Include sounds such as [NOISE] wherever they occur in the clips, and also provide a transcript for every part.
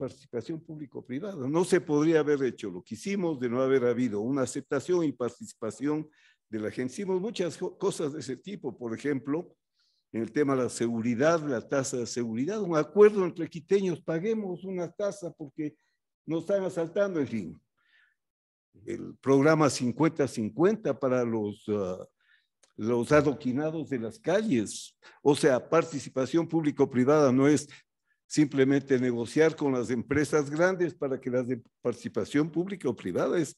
participación público-privada. No se podría haber hecho lo que hicimos de no haber habido una aceptación y participación de la gente. Hicimos muchas cosas de ese tipo, por ejemplo, en el tema de la seguridad, la tasa de seguridad, un acuerdo entre quiteños, paguemos una tasa porque nos están asaltando, en fin. El programa 50-50 para los, ah, los adoquinados de las calles. O sea, participación público-privada no es simplemente negociar con las empresas grandes para que las de participación pública o privada es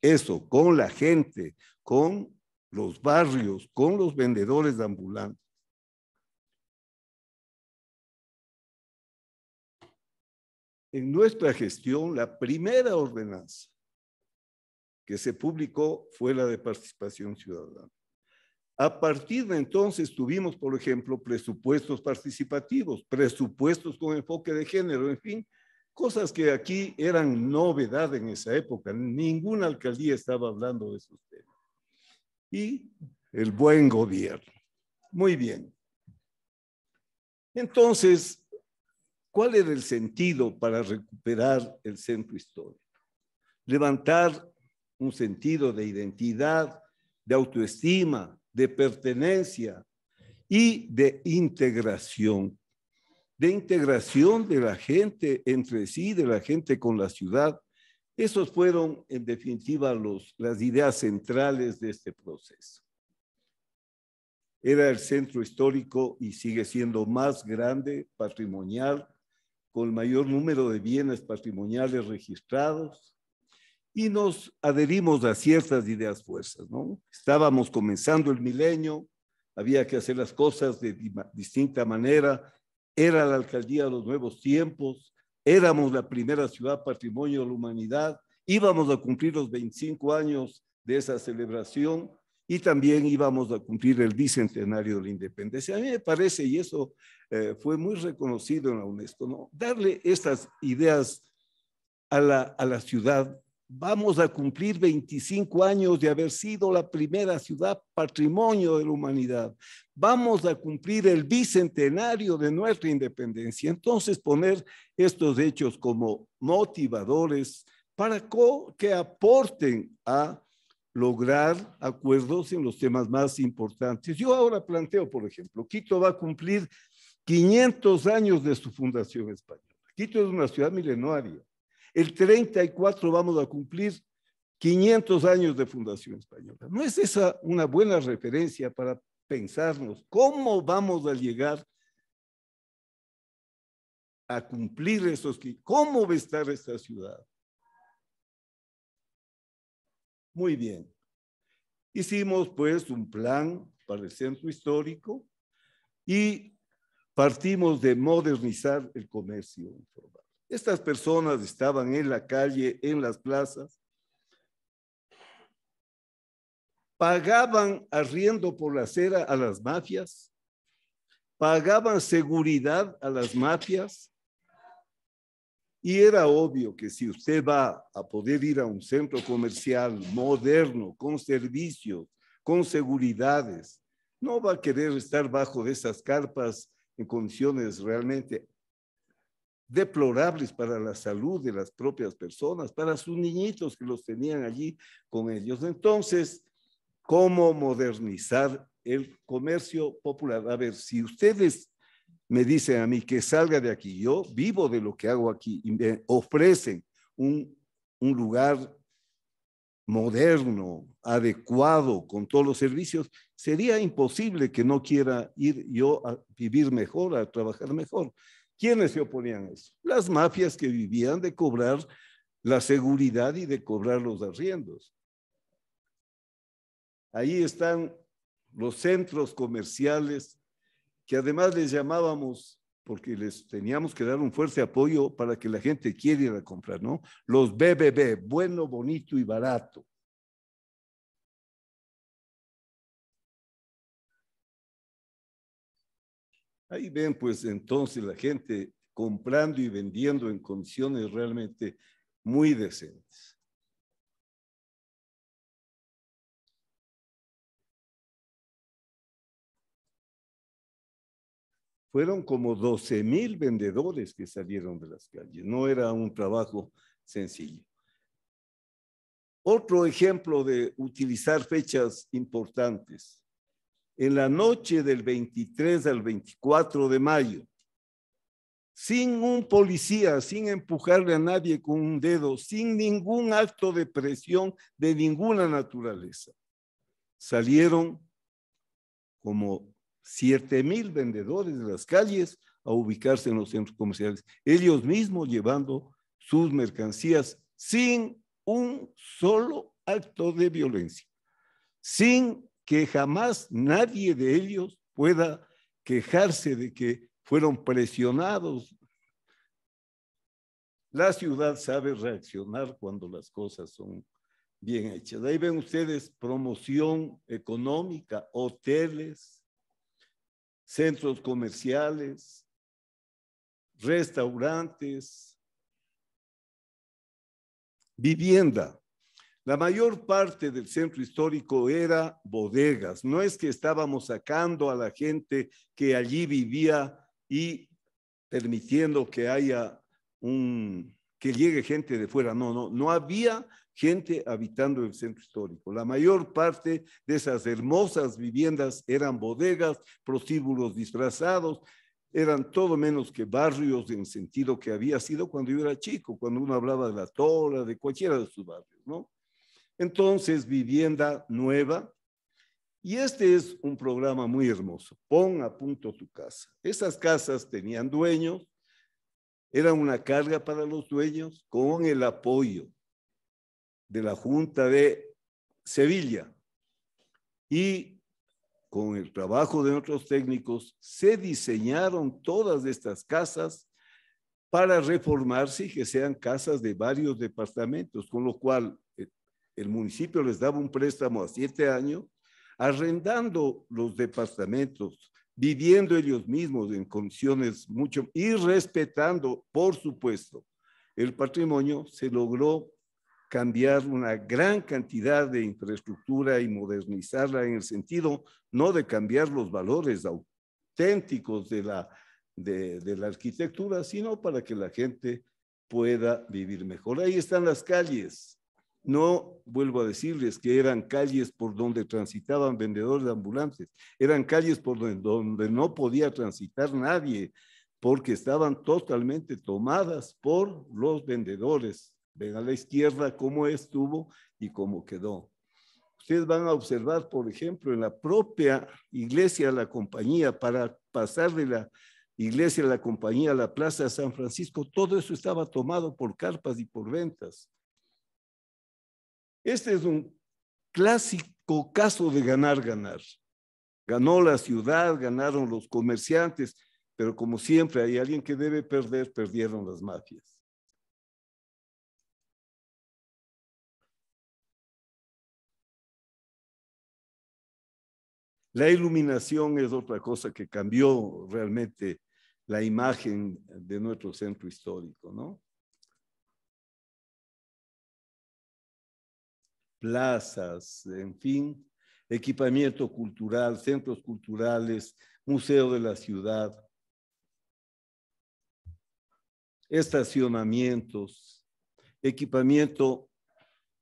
eso, con la gente, con los barrios, con los vendedores ambulantes. En nuestra gestión, la primera ordenanza que se publicó fue la de participación ciudadana. A partir de entonces tuvimos, por ejemplo, presupuestos participativos, presupuestos con enfoque de género, en fin, cosas que aquí eran novedad en esa época. Ninguna alcaldía estaba hablando de esos temas. Y el buen gobierno. Muy bien. Entonces, ¿cuál era el sentido para recuperar el centro histórico? Levantar un sentido de identidad, de autoestima, de pertenencia y de integración, de integración de la gente entre sí, de la gente con la ciudad. Esos fueron, en definitiva, las ideas centrales de este proceso. Era el centro histórico y sigue siendo más grande, patrimonial, con el mayor número de bienes patrimoniales registrados, y nos adherimos a ciertas ideas fuerzas, ¿no? Estábamos comenzando el milenio, había que hacer las cosas de distinta manera, era la alcaldía de los nuevos tiempos, éramos la primera ciudad patrimonio de la humanidad, íbamos a cumplir los 25 años de esa celebración y también íbamos a cumplir el bicentenario de la independencia. A mí me parece, y eso eh, fue muy reconocido en la UNESCO, ¿no? darle estas ideas a la, a la ciudad vamos a cumplir 25 años de haber sido la primera ciudad patrimonio de la humanidad. Vamos a cumplir el bicentenario de nuestra independencia. Entonces, poner estos hechos como motivadores para que aporten a lograr acuerdos en los temas más importantes. Yo ahora planteo, por ejemplo, Quito va a cumplir 500 años de su fundación española. Quito es una ciudad milenaria el 34 vamos a cumplir 500 años de fundación española. ¿No es esa una buena referencia para pensarnos cómo vamos a llegar a cumplir esos, cómo va a estar esta ciudad? Muy bien. Hicimos pues un plan para el centro histórico y partimos de modernizar el comercio informal. Estas personas estaban en la calle, en las plazas, pagaban arriendo por la acera a las mafias, pagaban seguridad a las mafias. Y era obvio que si usted va a poder ir a un centro comercial moderno, con servicios, con seguridades, no va a querer estar bajo de esas carpas en condiciones realmente deplorables para la salud de las propias personas, para sus niñitos que los tenían allí con ellos. Entonces, ¿cómo modernizar el comercio popular? A ver, si ustedes me dicen a mí que salga de aquí, yo vivo de lo que hago aquí y me ofrecen un, un lugar moderno, adecuado, con todos los servicios, sería imposible que no quiera ir yo a vivir mejor, a trabajar mejor. ¿Quiénes se oponían a eso? Las mafias que vivían de cobrar la seguridad y de cobrar los arriendos. Ahí están los centros comerciales que además les llamábamos porque les teníamos que dar un fuerte apoyo para que la gente quiera ir a comprar, ¿no? Los BBB, bueno, bonito y barato. Ahí ven pues entonces la gente comprando y vendiendo en condiciones realmente muy decentes. Fueron como 12 mil vendedores que salieron de las calles. No era un trabajo sencillo. Otro ejemplo de utilizar fechas importantes en la noche del 23 al 24 de mayo, sin un policía, sin empujarle a nadie con un dedo, sin ningún acto de presión de ninguna naturaleza. Salieron como 7 mil vendedores de las calles a ubicarse en los centros comerciales, ellos mismos llevando sus mercancías sin un solo acto de violencia, sin que jamás nadie de ellos pueda quejarse de que fueron presionados. La ciudad sabe reaccionar cuando las cosas son bien hechas. Ahí ven ustedes promoción económica, hoteles, centros comerciales, restaurantes, vivienda. La mayor parte del centro histórico era bodegas, no es que estábamos sacando a la gente que allí vivía y permitiendo que haya un que llegue gente de fuera, no, no, no había gente habitando el centro histórico. La mayor parte de esas hermosas viviendas eran bodegas, prostíbulos disfrazados, eran todo menos que barrios en sentido que había sido cuando yo era chico, cuando uno hablaba de la Tora, de cualquiera de sus barrios, ¿no? Entonces, vivienda nueva. Y este es un programa muy hermoso. Pon a punto tu casa. Esas casas tenían dueños, era una carga para los dueños con el apoyo de la Junta de Sevilla. Y con el trabajo de otros técnicos, se diseñaron todas estas casas para reformarse y que sean casas de varios departamentos, con lo cual el municipio les daba un préstamo a siete años, arrendando los departamentos, viviendo ellos mismos en condiciones mucho y respetando, por supuesto, el patrimonio, se logró cambiar una gran cantidad de infraestructura y modernizarla en el sentido no de cambiar los valores auténticos de la, de, de la arquitectura, sino para que la gente pueda vivir mejor. Ahí están las calles, no, vuelvo a decirles que eran calles por donde transitaban vendedores de ambulantes, eran calles por donde, donde no podía transitar nadie, porque estaban totalmente tomadas por los vendedores. Ven a la izquierda cómo estuvo y cómo quedó. Ustedes van a observar, por ejemplo, en la propia iglesia de la compañía, para pasar de la iglesia de la compañía a la plaza de San Francisco, todo eso estaba tomado por carpas y por ventas. Este es un clásico caso de ganar, ganar. Ganó la ciudad, ganaron los comerciantes, pero como siempre hay alguien que debe perder, perdieron las mafias. La iluminación es otra cosa que cambió realmente la imagen de nuestro centro histórico, ¿no? plazas, en fin, equipamiento cultural, centros culturales, museo de la ciudad, estacionamientos, equipamiento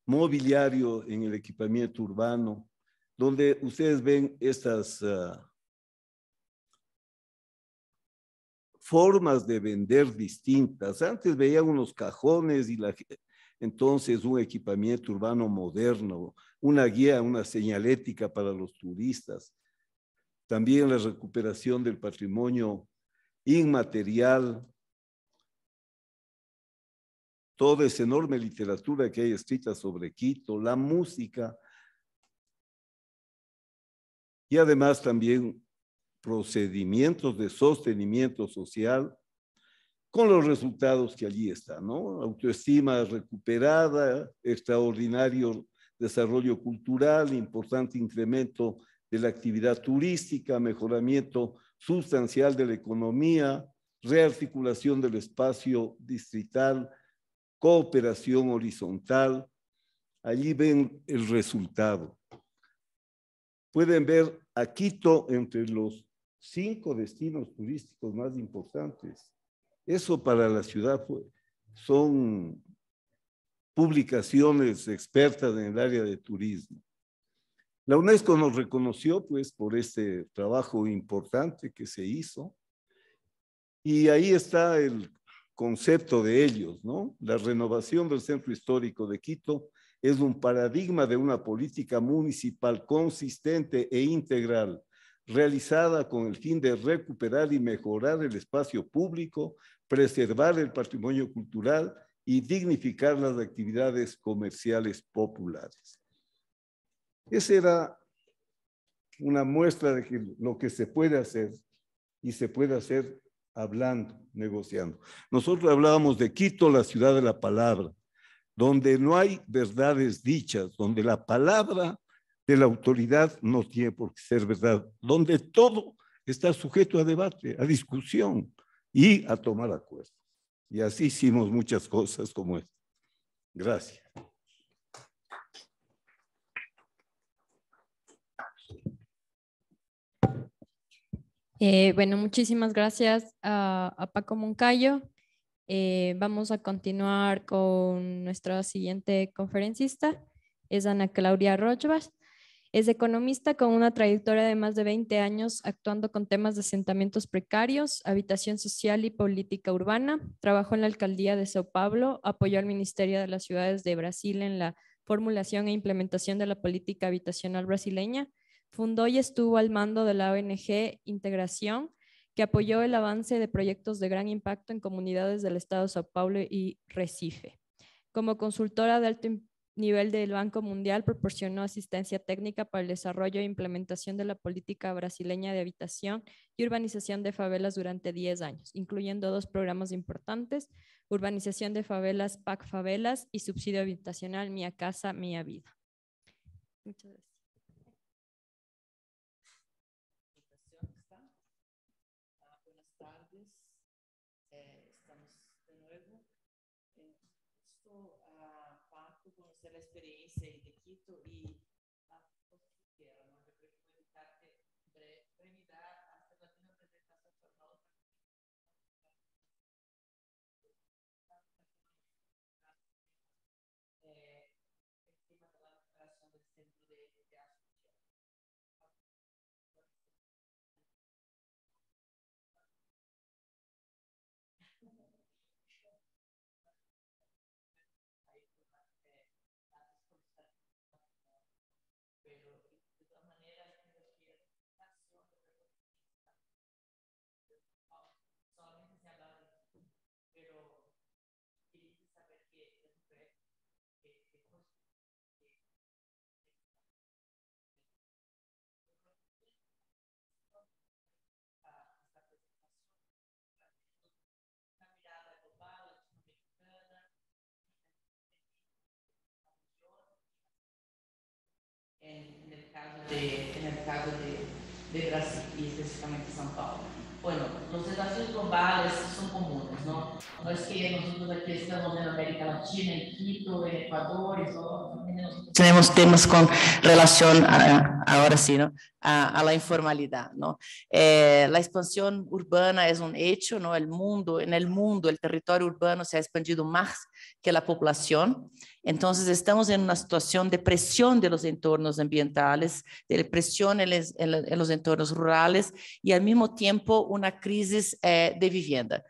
mobiliario en el equipamiento urbano, donde ustedes ven estas ah, formas de vender distintas. Antes veían unos cajones y la, entonces, un equipamiento urbano moderno, una guía, una señalética para los turistas, también la recuperación del patrimonio inmaterial, toda esa enorme literatura que hay escrita sobre Quito, la música, y además también procedimientos de sostenimiento social con los resultados que allí están, ¿no? Autoestima recuperada, extraordinario desarrollo cultural, importante incremento de la actividad turística, mejoramiento sustancial de la economía, rearticulación del espacio distrital, cooperación horizontal. Allí ven el resultado. Pueden ver a Quito entre los cinco destinos turísticos más importantes. Eso para la ciudad son publicaciones expertas en el área de turismo. La UNESCO nos reconoció pues por este trabajo importante que se hizo y ahí está el concepto de ellos, ¿no? La renovación del centro histórico de Quito es un paradigma de una política municipal consistente e integral, realizada con el fin de recuperar y mejorar el espacio público preservar el patrimonio cultural y dignificar las actividades comerciales populares. Esa era una muestra de lo que se puede hacer y se puede hacer hablando, negociando. Nosotros hablábamos de Quito, la ciudad de la palabra, donde no hay verdades dichas, donde la palabra de la autoridad no tiene por qué ser verdad, donde todo está sujeto a debate, a discusión y a tomar acuerdos. Y así hicimos muchas cosas como esta. Gracias. Eh, bueno, muchísimas gracias a, Paco Moncayo. Eh, vamos a continuar con nuestra siguiente conferencista, es Ana Claudia Rochvas. Es economista con una trayectoria de más de 20 años actuando con temas de asentamientos precarios, habitación social y política urbana. Trabajó en la alcaldía de Sao Paulo, apoyó al Ministerio de las Ciudades de Brasil en la formulación e implementación de la política habitacional brasileña. Fundó y estuvo al mando de la ONG Integración, que apoyó el avance de proyectos de gran impacto en comunidades del Estado de Sao Paulo y Recife. Como consultora de alto impacto, nivel del Banco Mundial proporcionó asistencia técnica para el desarrollo e implementación de la política brasileña de habitación y urbanización de favelas durante 10 años, incluyendo dos programas importantes, urbanización de favelas, PAC Favelas y subsidio habitacional, Mia Casa, Mia Vida. Muchas gracias. en el caso de, Brasil y específicamente São Paulo. Bueno, los desafíos globales son comunes, ¿no? No es que nosotros aquí estamos en América Latina, en Quito, en Ecuador, y tenemos... tenemos temas con relación a, ahora sí, ¿no? a, la informalidad. ¿no? Eh, la expansión urbana es un hecho, ¿no? el mundo, en el mundo el territorio urbano se ha expandido más que la población, entonces estamos en una situación de presión de los entornos ambientales, de presión en, los entornos rurales y al mismo tiempo una crisis eh, de vivienda.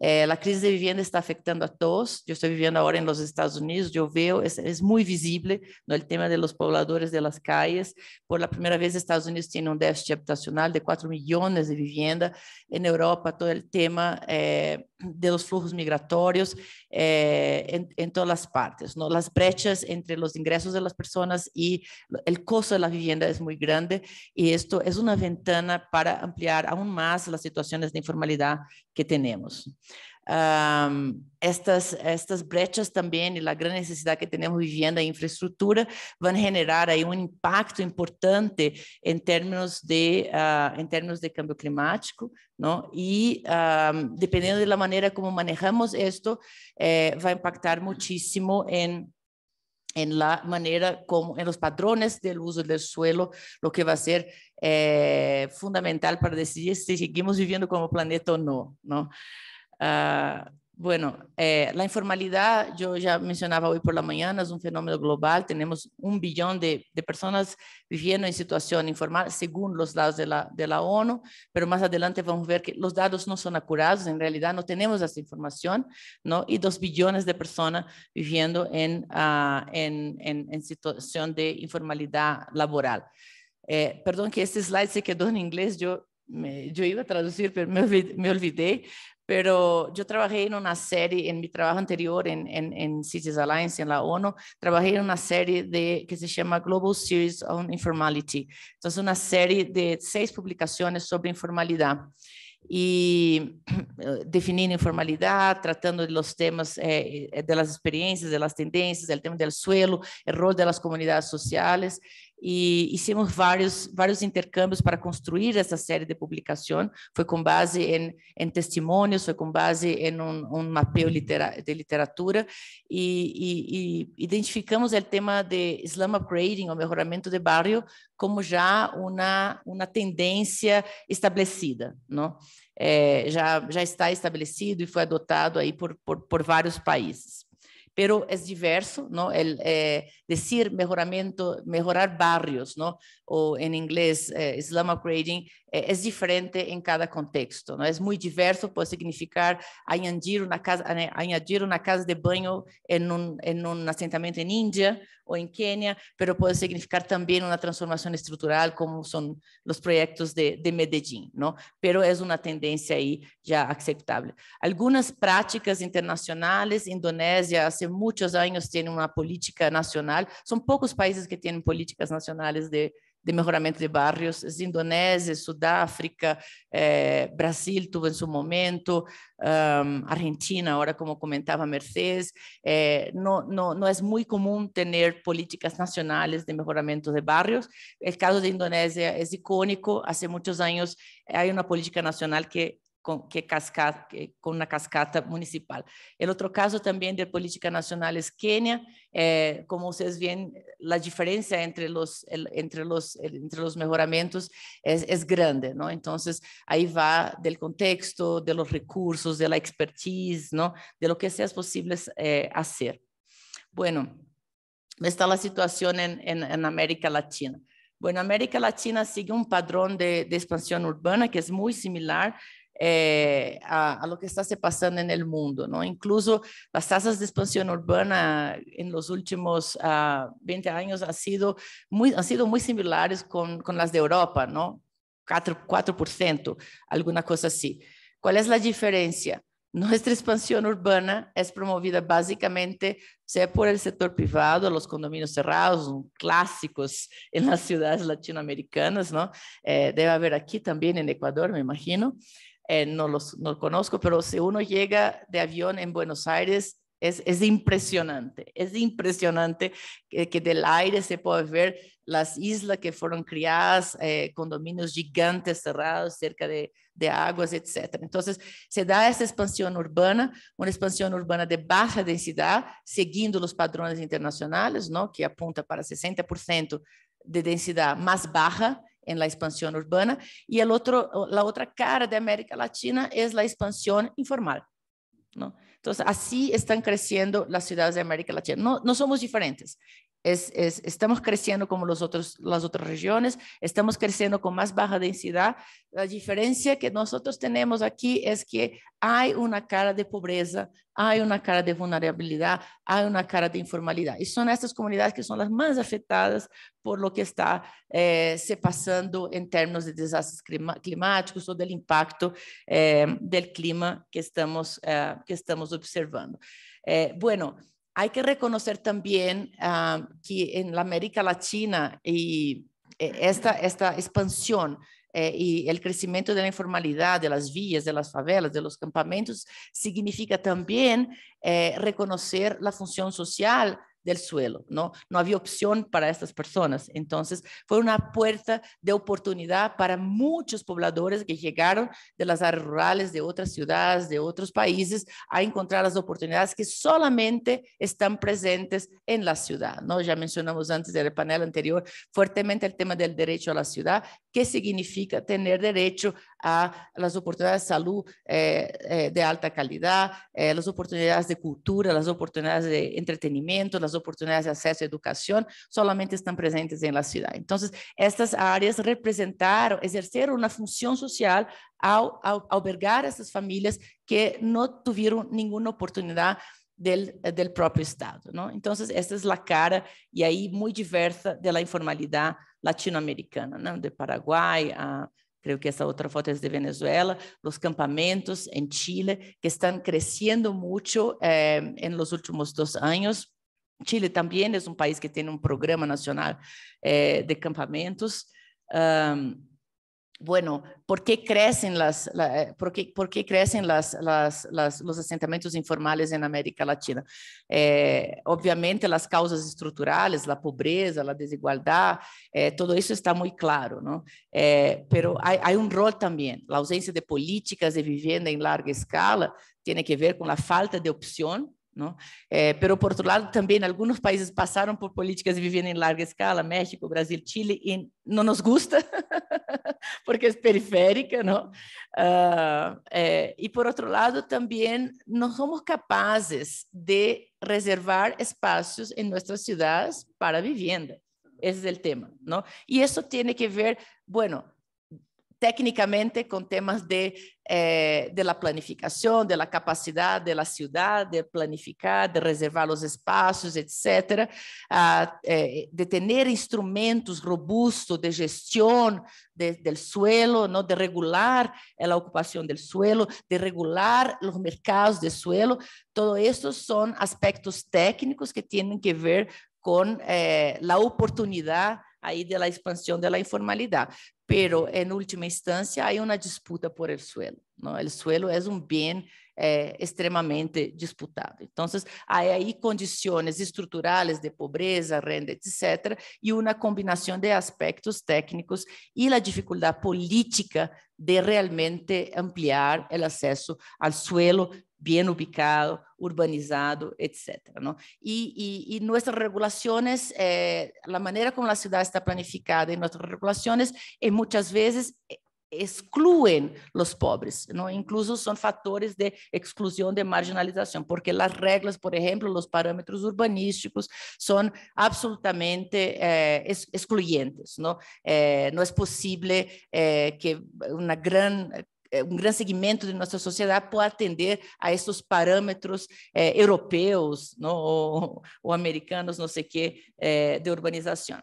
Eh, la crisis de vivienda está afectando a todos. Yo estoy viviendo ahora en los Estados Unidos, yo veo, es, muy visible ¿no? el tema de los pobladores de las calles. Por la primera vez Estados Unidos tiene un déficit habitacional de 4 millones de vivienda. En Europa todo el tema eh, de los flujos migratorios eh, en, todas las partes. ¿no? Las brechas entre los ingresos de las personas y el costo de la vivienda es muy grande y esto es una ventana para ampliar aún más las situaciones de informalidad que tenemos estas, estas brechas también y la gran necesidad que tenemos vivienda e van a generar generar un impacto importante en términos de cambio ah, de cambio climático, no y dependiendo de la manera como manejamos esto eh, va a impactar muchísimo en la manera como en los padrones del uso del suelo, lo que va a ser eh, fundamental para decidir si seguimos viviendo como planeta o no, ¿no? Ah, bueno, eh, la informalidad, yo ya mencionaba hoy por la mañana, es un fenómeno global. Tenemos un billón de, personas viviendo en situación informal, según los datos de la, de la, ONU, pero más adelante vamos a ver que los datos no son acurados, en realidad no tenemos esa información, ¿no? Y dos billones de personas viviendo en, ah, en, situación de informalidad laboral. Eh, perdón que este slide se quedó en inglés, yo yo iba a traducir, pero me, me olvidé, pero yo trabajé en una serie, en mi trabajo anterior en, Cities Alliance, en la ONU, trabajé en una serie de, que se llama Global Series on Informality. Entonces, una serie de seis publicaciones sobre informalidad y [CLEARS THROAT] eh, definir informalidad, tratando de los temas eh, eh, de las experiencias, de las tendencias, del tema del suelo, el rol de las comunidades sociales. e hicimos vários, vários intercâmbios para construir essa série de publicação. Foi com base em, em testemunhos, foi com base em um, um mapeio litera, de literatura e, e, e identificamos o tema de slum upgrading, o melhoramento de barrio, como já uma, uma tendência estabelecida, não? É, já, já está estabelecido e foi adotado aí por, por, por vários países. pero es diverso, ¿no? El eh, decir mejoramiento, mejorar barrios, ¿no? O en inglés, Islam eh, upgrading, é, é diferente em cada contexto, não é? é muito diverso, pode significar añadir uma casa, né? añadir na casa de banho em um, em um assentamento em Índia ou em Quênia, mas pode significar também uma transformação estrutural, como são os projetos de, de Medellín, não? Mas é uma tendência aí já aceitável. Algumas práticas internacionais, Indonésia, há muitos anos tem uma política nacional, são poucos países que têm políticas nacionais de de mejoramiento de barrios, es Indonesia, Sudáfrica, eh, Brasil tuvo en su momento, Argentina, ahora como comentaba Mercedes, eh, no, no, no es muy común tener políticas nacionales de mejoramiento de barrios. El caso de Indonesia es icónico, hace muchos años hay una política nacional que con, que cascada con una cascata municipal. El otro caso también de política nacional es Kenia. Eh, como ustedes ven, la diferencia entre los, entre los, mejoramientos es, grande, ¿no? Entonces, ahí va del contexto, de los recursos, de la expertise, ¿no? De lo que sea posible eh, hacer. Bueno, está la situación en, América Latina. Bueno, América Latina sigue un padrón de, de, expansión urbana que es muy similar eh, a, lo que está pasando en el mundo. ¿no? Incluso las tasas de expansión urbana en los últimos 20 ah, años han sido muy, han sido muy similares con, con las de Europa, ¿no? 4%, alguna cosa así. ¿Cuál es la diferencia? [LAUGHS] Nuestra expansión urbana es promovida básicamente sea por el sector privado, los condominios cerrados, clásicos en las ciudades latinoamericanas, ¿no? Eh, debe haber aquí también en Ecuador, me imagino. Eh, no los no conozco, pero si uno llega de avión en Buenos Aires, es, es impresionante, es impresionante que, del aire se puede ver las islas que fueron criadas, eh, condominios gigantes cerrados cerca de, de aguas, etc. Entonces, se da esa expansión urbana, una expansión urbana de baja densidad, siguiendo los padrones internacionales, ¿no? que apunta para 60% de densidad más baja, en la expansión urbana y la otra cara de América Latina es la expansión informal. ¿no? Entonces, así están creciendo las ciudades de América Latina. No, no somos diferentes estamos creciendo como los otros, las otras regiones, estamos creciendo con más baja densidad. La diferencia que nosotros tenemos aquí es que hay una cara de pobreza, hay una cara de vulnerabilidad, hay una cara de informalidad. Y son estas comunidades que son las más afectadas por lo que está eh, se pasando en términos de desastres climáticos o del impacto eh, del clima que estamos, eh, que estamos observando. bueno, hay que reconocer también ah, que en la América Latina y eh, esta, esta expansión eh, y el crecimiento de la informalidad, de las vías, de las favelas, de los campamentos, significa también eh, reconocer la función social del suelo, ¿no? No había opción para estas personas. Entonces, fue una puerta de oportunidad para muchos pobladores que llegaron de las áreas rurales, de otras ciudades, de otros países, a encontrar las oportunidades que solamente están presentes en la ciudad, ¿no? Ya mencionamos antes del panel anterior fuertemente el tema del derecho a la ciudad Qué significa tener derecho a las oportunidades de salud eh, eh, de alta calidad, eh, las oportunidades de cultura, las oportunidades de entretenimiento, las oportunidades de acceso a educación, solamente están presentes en la ciudad. Entonces, estas áreas representaron, ejercieron una función social al, albergar a estas familias que no tuvieron ninguna oportunidad del, del, propio Estado. Entonces, esta es la cara y ahí muy diversa de la informalidad latino-americana, ¿no? Né? de Paraguai, a, creio que essa outra foto é de Venezuela, os campamentos em Chile, que estão crescendo muito eh, los últimos dois anos. Chile também é um país que tem um programa nacional eh, de campamentos. Um, bueno, ¿por qué crecen, las, eh, por crecen los asentamientos informales en América Latina? Eh, obviamente, las causas estructurales, la pobreza, la desigualdad, eh, todo eso está muy claro, ¿no? pero hay, un rol también, la ausencia de políticas de vivienda en larga escala tiene que ver con la falta de opción Não? Eh, pero, por outro lado, também alguns países passaram por políticas de vivenda em larga escala, México, Brasil, Chile, e não nos gusta, [LAUGHS] porque é periférica, Uh, ah, e, eh, por outro lado, também não somos capazes de reservar espaços em nossas cidades para vivenda. Esse é o tema, E isso tem que ver, bueno, técnicamente con temas de, eh, de, la planificación, de la capacidad de la ciudad de planificar, de reservar los espacios, etcétera, ah, eh, de tener instrumentos robustos de gestión del suelo, ¿no? de regular la ocupación del suelo, de regular los mercados de suelo. Todo esto son aspectos técnicos que tienen que ver con eh, la oportunidad aí de la expansión de la informalidad. Pero em última instância há uma disputa por el suelo. O suelo é um bem eh, disputado. Então, há aí condições estructurales de pobreza, renda, etc., E uma combinação de aspectos técnicos e a dificuldade política de realmente ampliar o acesso ao suelo bien ubicado, urbanizado, etcétera. Y, nuestras regulaciones, eh, la manera como la ciudad está planificada en nuestras regulaciones, eh, muchas veces eh, excluyen los pobres, ¿no? Incluso son factores de exclusión, de marginalización, porque las reglas, por ejemplo, los parámetros urbanísticos son absolutamente excluyentes, ¿no? no es posible que una gran É, um grande segmento de nossa sociedade pode atender a esses parâmetros é, europeus no, né, ou, ou, americanos, não sei o quê, é, de urbanização.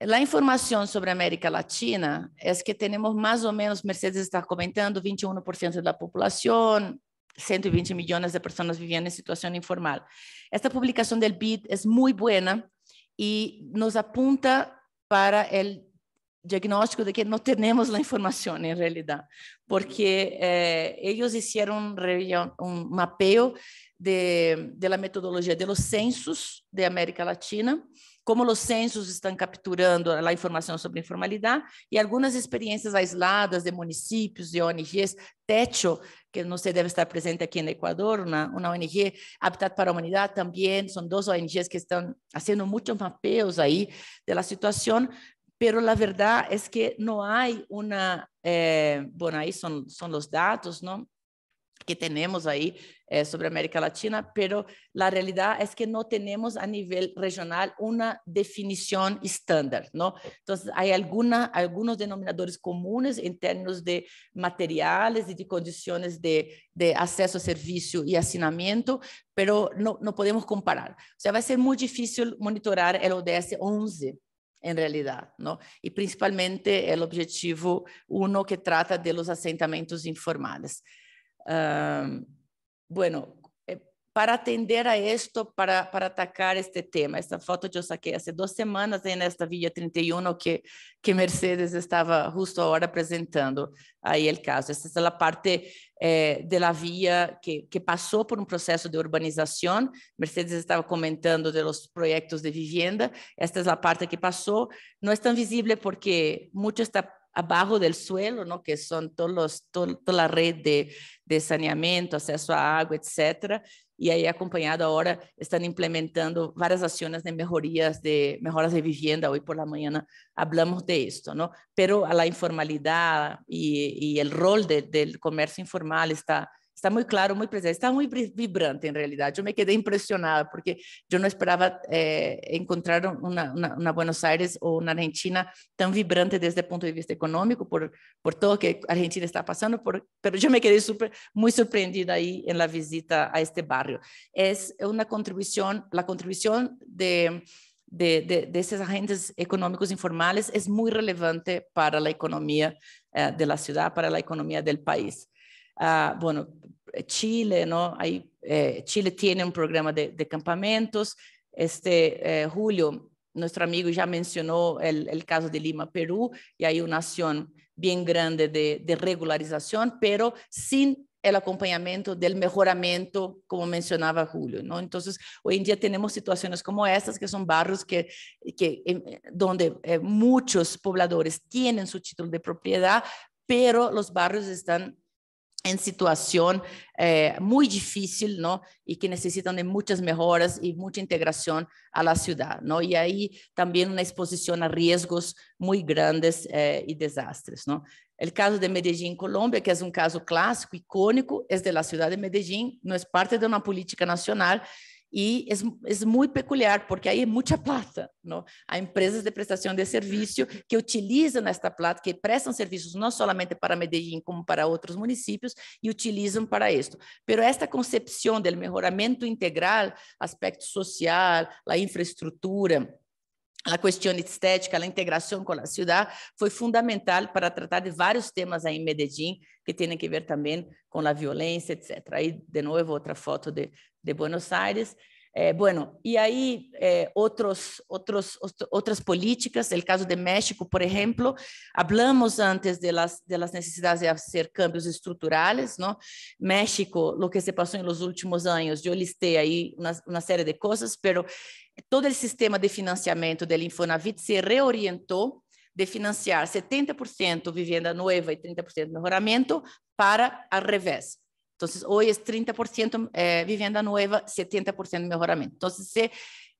A informação sobre a América Latina é que temos mais ou menos, Mercedes está comentando, 21% da população, 120 milhões de pessoas vivendo em situação informal. Esta publicação do BID é muito boa e nos apunta para o diagnóstico de que não temos a informação, em realidade, porque eh, eles fizeram um, mapeio de, de la metodologia de los censos de América Latina, como os censos estão capturando a informação sobre informalidade e algumas experiências aisladas de municípios, de ONGs, Techo, que não sei deve estar presente aqui no Equador, uma, uma ONG, Habitat para a Humanidade também, são duas ONGs que estão fazendo muitos mapeos aí da situação, pero la verdad es que no hay una, eh, bueno, ahí son, son los datos, ¿no? que tenemos ahí eh, sobre América Latina, pero la realidad es que no tenemos a nivel regional una definición estándar, ¿no? Entonces, hay alguna, algunos denominadores comunes en términos de materiales y de condiciones de, de acceso a servicio y hacinamiento, pero no, no podemos comparar. O sea, va a ser muy difícil monitorar el ODS 11, en realidade, não? E principalmente o objetivo uno que trata de los asentamientos informales. Um, bueno, para atender a esto, para, para atacar este tema. Esta foto eu saquei há duas semanas nesta Villa 31 que, que Mercedes estava justo agora apresentando aí o caso. Essa é a parte é eh, da via que, que passou por um processo de urbanização. Mercedes estava comentando dos projetos de vivienda. Esta é a parte que passou. Não é tão visível porque muito está abaixo do suelo, não, que são todos los, toda a rede de, de acesso acceso a água, etc. y ahí acompañado ahora están implementando varias acciones de mejorías de mejoras de vivienda hoy por la mañana, hablamos de esto, no Pero a la informalidad y el rol del comercio informal está está muy claro, muy presente, está muy vibrante en realidad. Yo me quedé impresionada porque yo no esperaba eh, encontrar una, Buenos Aires o una Argentina tan vibrante desde el punto de vista económico por, por todo que Argentina está pasando, pero yo me quedé super, muy sorprendida ahí en la visita a este barrio. Es una contribución, la contribución de... De, de, esos agentes económicos informales es muy relevante para la economía eh, de la ciudad, para la economía del país. Ah, bueno, Chile, ¿no? Hay, eh, Chile tiene un programa de, campamentos. Este eh, julio, nuestro amigo ya mencionó el, caso de Lima, Perú, y hay una acción bien grande de, regularización, pero sin el acompañamiento del mejoramiento, como mencionaba Julio, ¿no? Entonces, hoy en día tenemos situaciones como estas, que son barrios que, que, em, donde eh, muchos pobladores tienen su título de propiedad, pero los barrios están en situación eh, muy difícil, ¿no? Y que necesitan de muchas mejoras y mucha integración a la ciudad, ¿no? Y ahí también una exposición a riesgos muy grandes eh, y desastres, El caso de Medellín, Colombia, que es un caso clásico, icónico, es de la ciudad de Medellín, no es parte de una política nacional, e é, é muito peculiar, porque aí é muita plata. Não? Há empresas de prestação de serviço que utilizam esta plata, que prestam serviços não somente para Medellín, como para outros municípios, e utilizam para isto. Pero esta concepção do melhoramento integral, aspecto social, a infraestrutura, a questão estética, a integração com a cidade foi fundamental para tratar de vários temas aí em Medellín que têm que ver também com a violência, etc. Aí, de novo, outra foto de, de Buenos Aires. Eh, bueno, e aí eh, outros, outros, outras políticas, o caso de México, por exemplo, hablamos antes de las, de las necessidades de fazer cambios estruturais, não? México, o que se passou nos últimos anos, eu listei aí uma, uma série de coisas, pero todo esse sistema de financiamento da Infonavit se reorientou de financiar 70% vivenda nova e 30% melhoramento para ao revés. Então, hoje é 30% eh, vivenda nova, 70% melhoramento. Então, se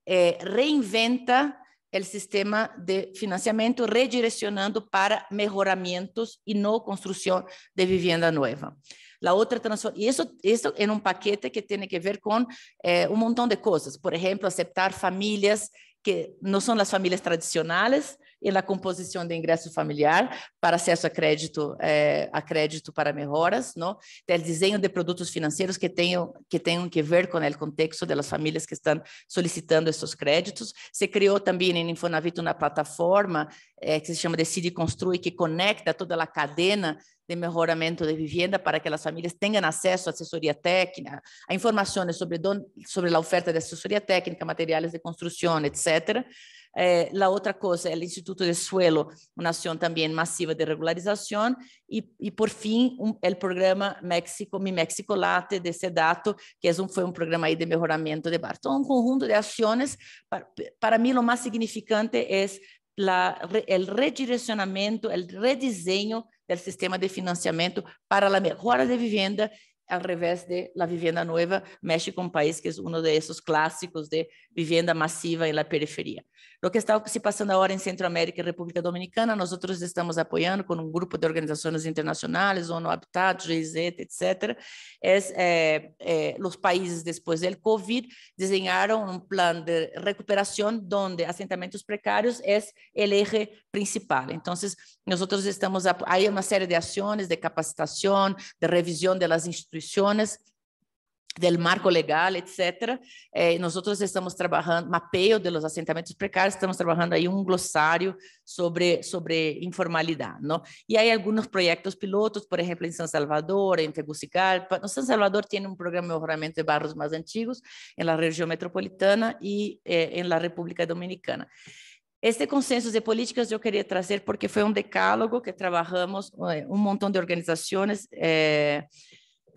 eh, reinventa o sistema de financiamento, redirecionando para melhoramentos e não construção de vivenda nova. La otra transformación, y eso, eso en un paquete que tiene que ver con eh, un montón de cosas. Por ejemplo, aceptar familias que no son las familias tradicionales en la composición de ingreso familiar para acceso a crédito, eh, a crédito para mejoras, ¿no? Del diseño de productos financieros que tengan que, tengan que ver con el contexto de las familias que están solicitando estos créditos. Se creó también en Infonavit una plataforma eh, que se llama Decide Construir que conecta toda la cadena de melhoramento de vivienda para que as famílias tenham acesso à assessoria técnica, a informações sobre, don, sobre a oferta de assessoria técnica, materiais de construção, etc. Eh, a outra coisa é o Instituto de Suelo, uma ação também massiva de regularização, e, e por fim, o programa México, Mi México Late, de SEDATO, que é um, foi um programa aí de melhoramento de bar. Então, um conjunto de ações, para, para mim, o mais significante é la, el o el rediseño del sistema de financiamiento para la mejora de vivienda ao revés de la vivienda nueva, México, um país que é um dos clássicos de vivienda masiva em la periferia. O que está se passando agora em Centroamérica e República Dominicana, nós estamos apoiando com um grupo de organizações internacionais ONU Habitat, GIZ, etc. Es, é eh, eh, os países depois do COVID desenharam um plano de recuperação onde assentamentos precários é o eje principal. Então, nós estamos, Há uma série de ações de capacitação de revisão de las instituições, del marco legal, etc. Eh, nosotros estamos trabalhando mapeio de los precários, estamos trabalhando aí um glossário sobre, sobre informalidade, E há alguns projetos pilotos, por exemplo, em São Salvador, em Tegucigalpa. No, São Salvador tem um programa de mejoramiento de barros mais antigos em la região metropolitana e eh, la República Dominicana. Este consenso de políticas eu queria trazer porque foi um decálogo que trabalhamos eh, um montão de organizações eh,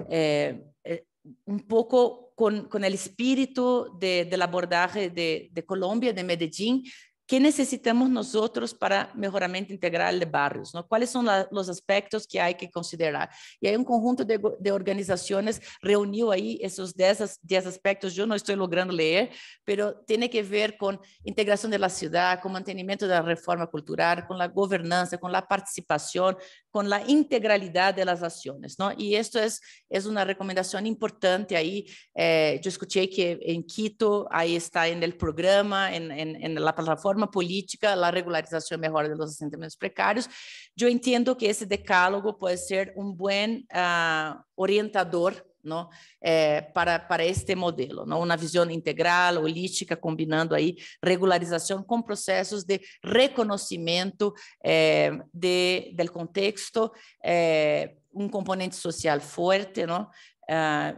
Eh, eh, un poco con, el espíritu del abordaje de, Colombia, de Medellín, ¿Qué necesitamos nosotros para mejoramiento integral de barrios? ¿no? ¿Cuáles son los aspectos que hay que considerar? Y hay un conjunto de, organizaciones reunió ahí esos 10, aspectos. Yo no estoy logrando leer, pero tiene que ver con integración de la ciudad, con mantenimiento de la reforma cultural, con la gobernanza, con la participación, con la integralidad de las acciones. ¿no? Y esto es, es una recomendación importante ahí. Eh, yo escuché que en Quito, ahí está en el programa, en, en la plataforma reforma política, a regularização e melhora dos assentamentos precários, eu entendo que esse decálogo pode ser um bom uh, orientador não, eh, para, para, este modelo, não, uma visão integral, holística, combinando aí regularização com processos de reconhecimento eh, de, do contexto, eh, um componente social forte, não, Uh, ah,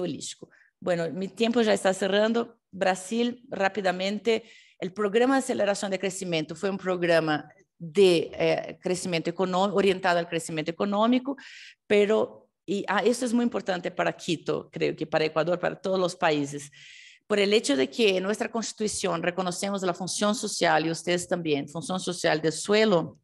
holístico. Bueno, meu tempo já está cerrando. Brasil, rapidamente. El programa de aceleración de crecimiento fue un programa de eh, orientado al crecimiento económico, pero y ah, esto es muy importante para Quito, creo que para Ecuador, para todos los países, por el hecho de que en nuestra constitución reconocemos la función social y ustedes también, función social del suelo,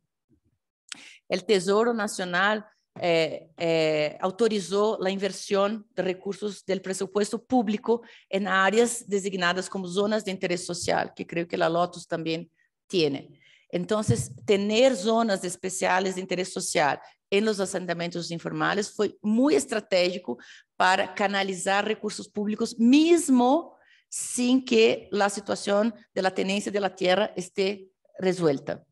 el Tesoro Nacional eh, eh, autorizou a inversão de recursos do presupuesto público em áreas designadas como zonas de interesse social, que creio que a Lotus também tem. Então, ter zonas especiais de interesse social em los assentamentos informales foi muito estratégico para canalizar recursos públicos, mesmo sem que a situação da tenência de terra esteja esté resuelta.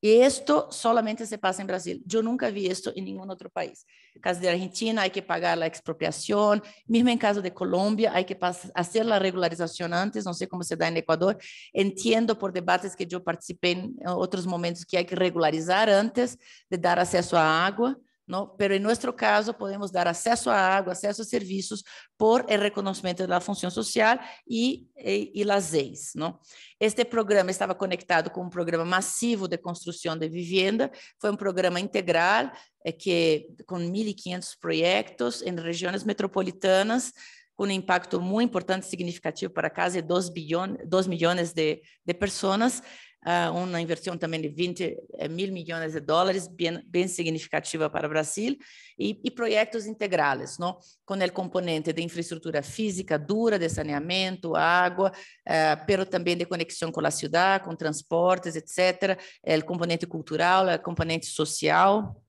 E isto solamente se passa em Brasil. Eu nunca vi isso em nenhum outro país. En caso de Argentina há que pagar a expropriação. Mesmo em caso de Colômbia, há que fazer a regularização antes, Não sei como se dá em Ecuador. Entendo por debates que eu participei em outros momentos que há que regularizar antes de dar acesso à água. ¿no? Pero en nuestro caso podemos dar acceso a agua, acceso a servicios por el reconocimiento de la función social y, y, y las leyes, ¿no? Este programa estaba conectado con un programa masivo de construcción de vivienda, fue un programa integral eh, que con 1.500 proyectos en regiones metropolitanas, com um impacto muito importante, significativo para quase 2, bilhões, 2 milhões de, de pessoas, uh, ah, uma inversão também de 20 eh, mil milhões de dólares, bem, bem significativa para o Brasil, e, e projetos integrais, não? com o componente de infraestrutura física dura, de saneamento, água, uh, também de conexão com a cidade, com transportes, etc., o componente cultural, o componente social,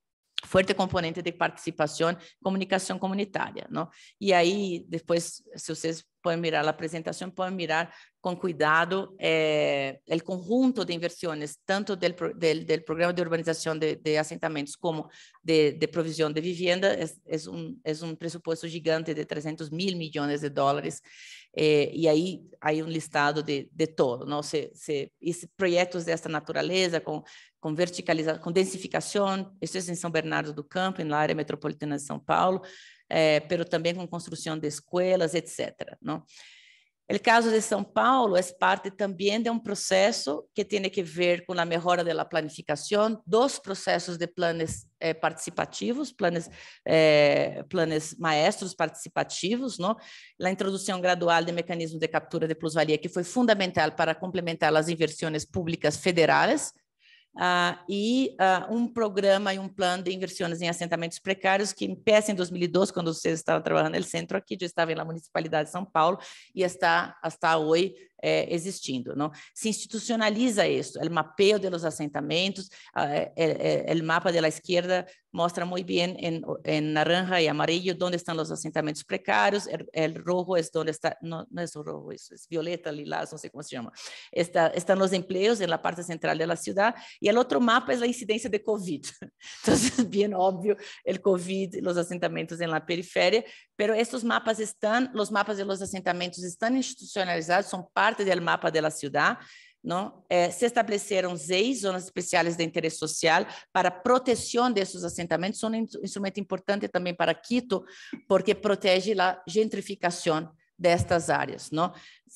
fuerte componente de participación, comunicación comunitaria, ¿no? Y ahí después, si ustedes pueden mirar la presentación, pueden mirar con cuidado eh, el conjunto de inversiones, tanto del, del, del programa de urbanización de, de asentamientos como de, de, provisión de vivienda, es, es, un, es un presupuesto gigante de 300 mil millones de dólares e eh, aí, aí um listado de, de todo, não? Se, se, projetos desta natureza, com, com verticalização, com densificação, isso é em São Bernardo do Campo, na área metropolitana de São Paulo, é, pero também com construção de escolas, etc. Não? O caso de São Paulo é parte também de um processo que tem a ver com a melhora da planificação, dos processos de planos eh, participativos, planos, eh, planos maestros participativos, a introdução gradual de mecanismos de captura de plusvalia, que foi fundamental para complementar as inversões públicas federais uh, e uh, um programa e um plano de inversões em assentamentos precários que empieza em 2012, quando vocês estavam trabalhando no centro aqui, já estava na municipalidade de São Paulo e está, está hoje é, existindo. Não? Se institucionaliza isso, o mapeio dos assentamentos, o é, é, é, mapa da esquerda mostra muito bem em, naranja e amarelo onde estão os assentamentos precários, o rojo é onde está, não, não é o rojo, isso é violeta, lilás, não sei como se chama, está, estão os empregos na parte central da cidade, e o outro mapa é a incidência de Covid. [LAUGHS] Então, é bem óbvio, o Covid, os assentamentos na periferia pero estos mapas están, los mapas de los asentamientos están institucionalizados, son parte del mapa de la ciudad. ¿no? Eh, se establecieron seis zonas especiales de interés social para protección de esos asentamientos, son un instrumento importante también para Quito, porque protege la gentrificación destas áreas, não?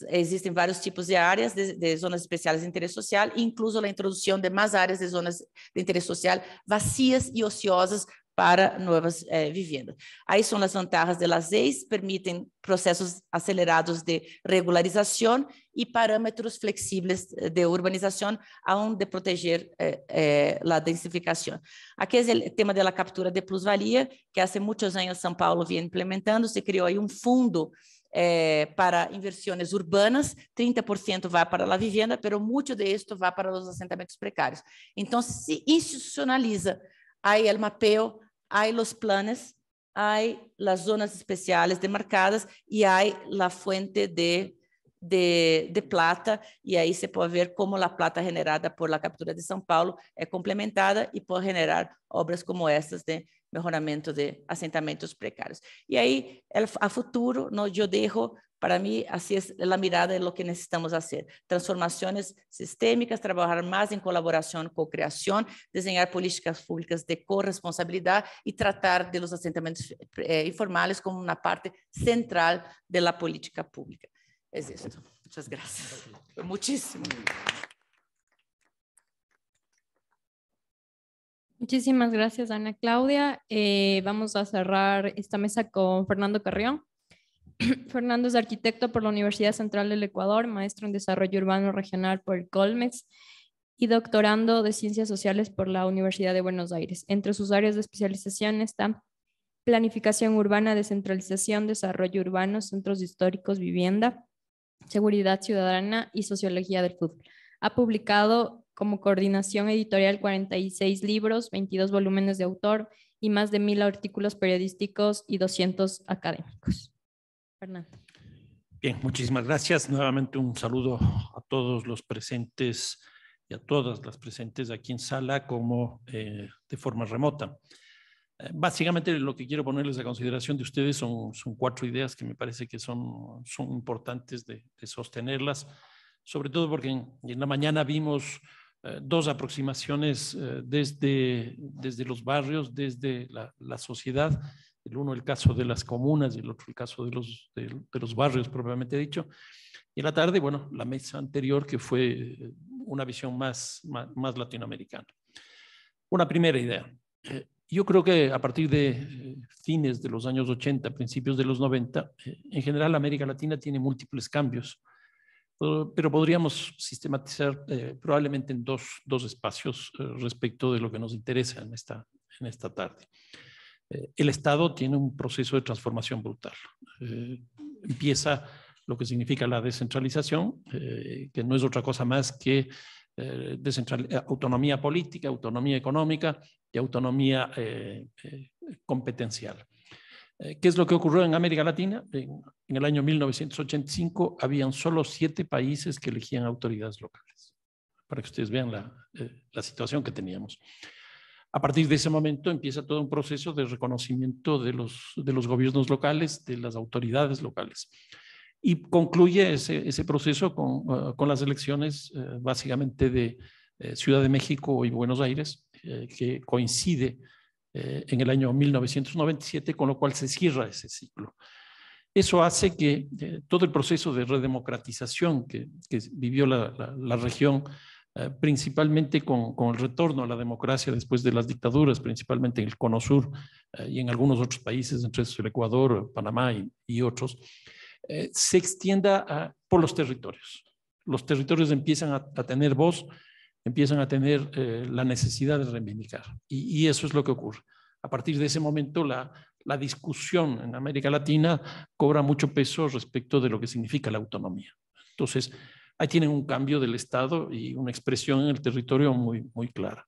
Existem vários tipos de áreas de, de, zonas especiais de interesse social, incluso a introdução de mais áreas de zonas de interesse social vazias e ociosas para novas eh, vivendas. Aí são as vantagens de leis, permitem processos acelerados de regularização e parâmetros flexíveis de urbanização, aonde proteger eh, eh, a densificação. Aqui é o tema da captura de plusvalia, que há muitos anos São Paulo vem implementando, se criou aí um fundo eh, para inversões urbanas, 30% vai para a vivienda, mas muito de esto vai para os assentamentos precários. Então, se institucionaliza aí o mapeio, aí os planos, aí as zonas especiales demarcadas e aí a fuente de, de, de plata. E aí você pode ver como a plata generada por la captura de São Paulo é complementada e pode generar obras como essas de melhoramento de assentamentos precários. E aí, a futuro, eu deixo Para mí, así es la mirada de lo que necesitamos hacer. Transformaciones sistémicas, trabajar más en colaboración, co-creación, diseñar políticas públicas de corresponsabilidad y tratar de los asentamientos eh, informales como una parte central de la política pública. Es esto. Muchas gracias. Muchísimo. Muchísimas gracias, Ana Claudia. Eh, vamos a cerrar esta mesa con Fernando Carrión. [CLEARS THROAT] Fernando es arquitecto por la Universidad Central del Ecuador, maestro en desarrollo urbano regional por el Colmes y doctorando de ciencias sociales por la Universidad de Buenos Aires. Entre sus áreas de especialización están planificación urbana, descentralización, desarrollo urbano, centros históricos, vivienda, seguridad ciudadana y sociología del fútbol. Ha publicado como coordinación editorial 46 libros, 22 volúmenes de autor y más de mil artículos periodísticos y 200 académicos. Bien, muchísimas gracias. Nuevamente un saludo a todos los presentes y a todas las presentes aquí en sala como eh, de forma remota. Eh, básicamente lo que quiero ponerles a consideración de ustedes son, cuatro ideas que me parece que son, son importantes de, sostenerlas, sobre todo porque en, la mañana vimos eh, dos aproximaciones desde, desde los barrios, desde la, la sociedad el uno el caso de las comunas y el otro el caso de los, de, los barrios propiamente dicho. Y la tarde, bueno, la mesa anterior que fue eh, una visión más, latinoamericana. Una primera idea. Eh, yo creo que a partir de eh, fines de los años 80, principios de los 90, en general América Latina tiene múltiples cambios, pero podríamos sistematizar probablemente en dos, espacios respecto de lo que nos interesa en esta tarde. Eh, el Estado tiene un proceso de transformación brutal. Eh, empieza lo que significa la descentralización, eh, que no es otra cosa más que autonomía política, autonomía económica y autonomía competencial. ¿Qué es lo que ocurrió en América Latina? En, el año 1985 habían solo siete países que elegían autoridades locales, para que ustedes vean la situación que teníamos. A partir de ese momento empieza todo un proceso de reconocimiento de los, gobiernos locales, de las autoridades locales. Y concluye ese, proceso eh, con, las elecciones eh, básicamente de eh, Ciudad de México y Buenos Aires, que coincide en el año 1997, con lo cual se cierra ese ciclo. Eso hace que todo el proceso de redemocratización que, vivió la, región eh, principalmente con, el retorno a la democracia después de las dictaduras, principalmente en el Cono Sur eh, y en algunos otros países, entre ellos el Ecuador, Panamá y, otros, eh, se extienda por los territorios. Los territorios empiezan a, tener voz, empiezan a tener la necesidad de reivindicar. Y, y, eso es lo que ocurre. A partir de ese momento, la, la discusión en América Latina cobra mucho peso respecto de lo que significa la autonomía. Entonces, Ahí tienen un cambio del Estado y una expresión en el territorio muy, muy clara.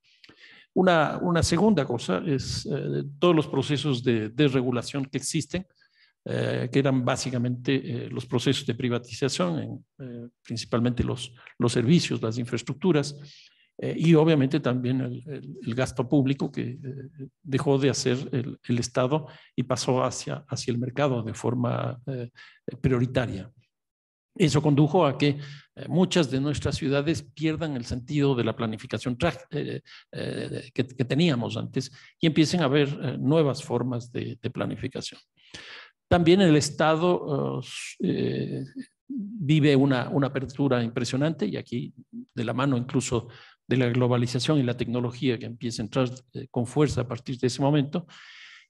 Una, una segunda cosa es eh, todos los procesos de desregulación que existen, eh, que eran básicamente eh, los procesos de privatización, principalmente los, los servicios, las infraestructuras, y obviamente también el, gasto público que dejó de hacer el, el, Estado y pasó hacia, hacia el mercado de forma prioritaria. Eso condujo a que eh, muchas de nuestras ciudades pierdan el sentido de la planificación eh, eh, que, teníamos antes y empiecen a haber nuevas formas de, planificación. También el Estado oh, vive una, una apertura impresionante y aquí de la mano incluso de la globalización y la tecnología que empieza a entrar con fuerza a partir de ese momento.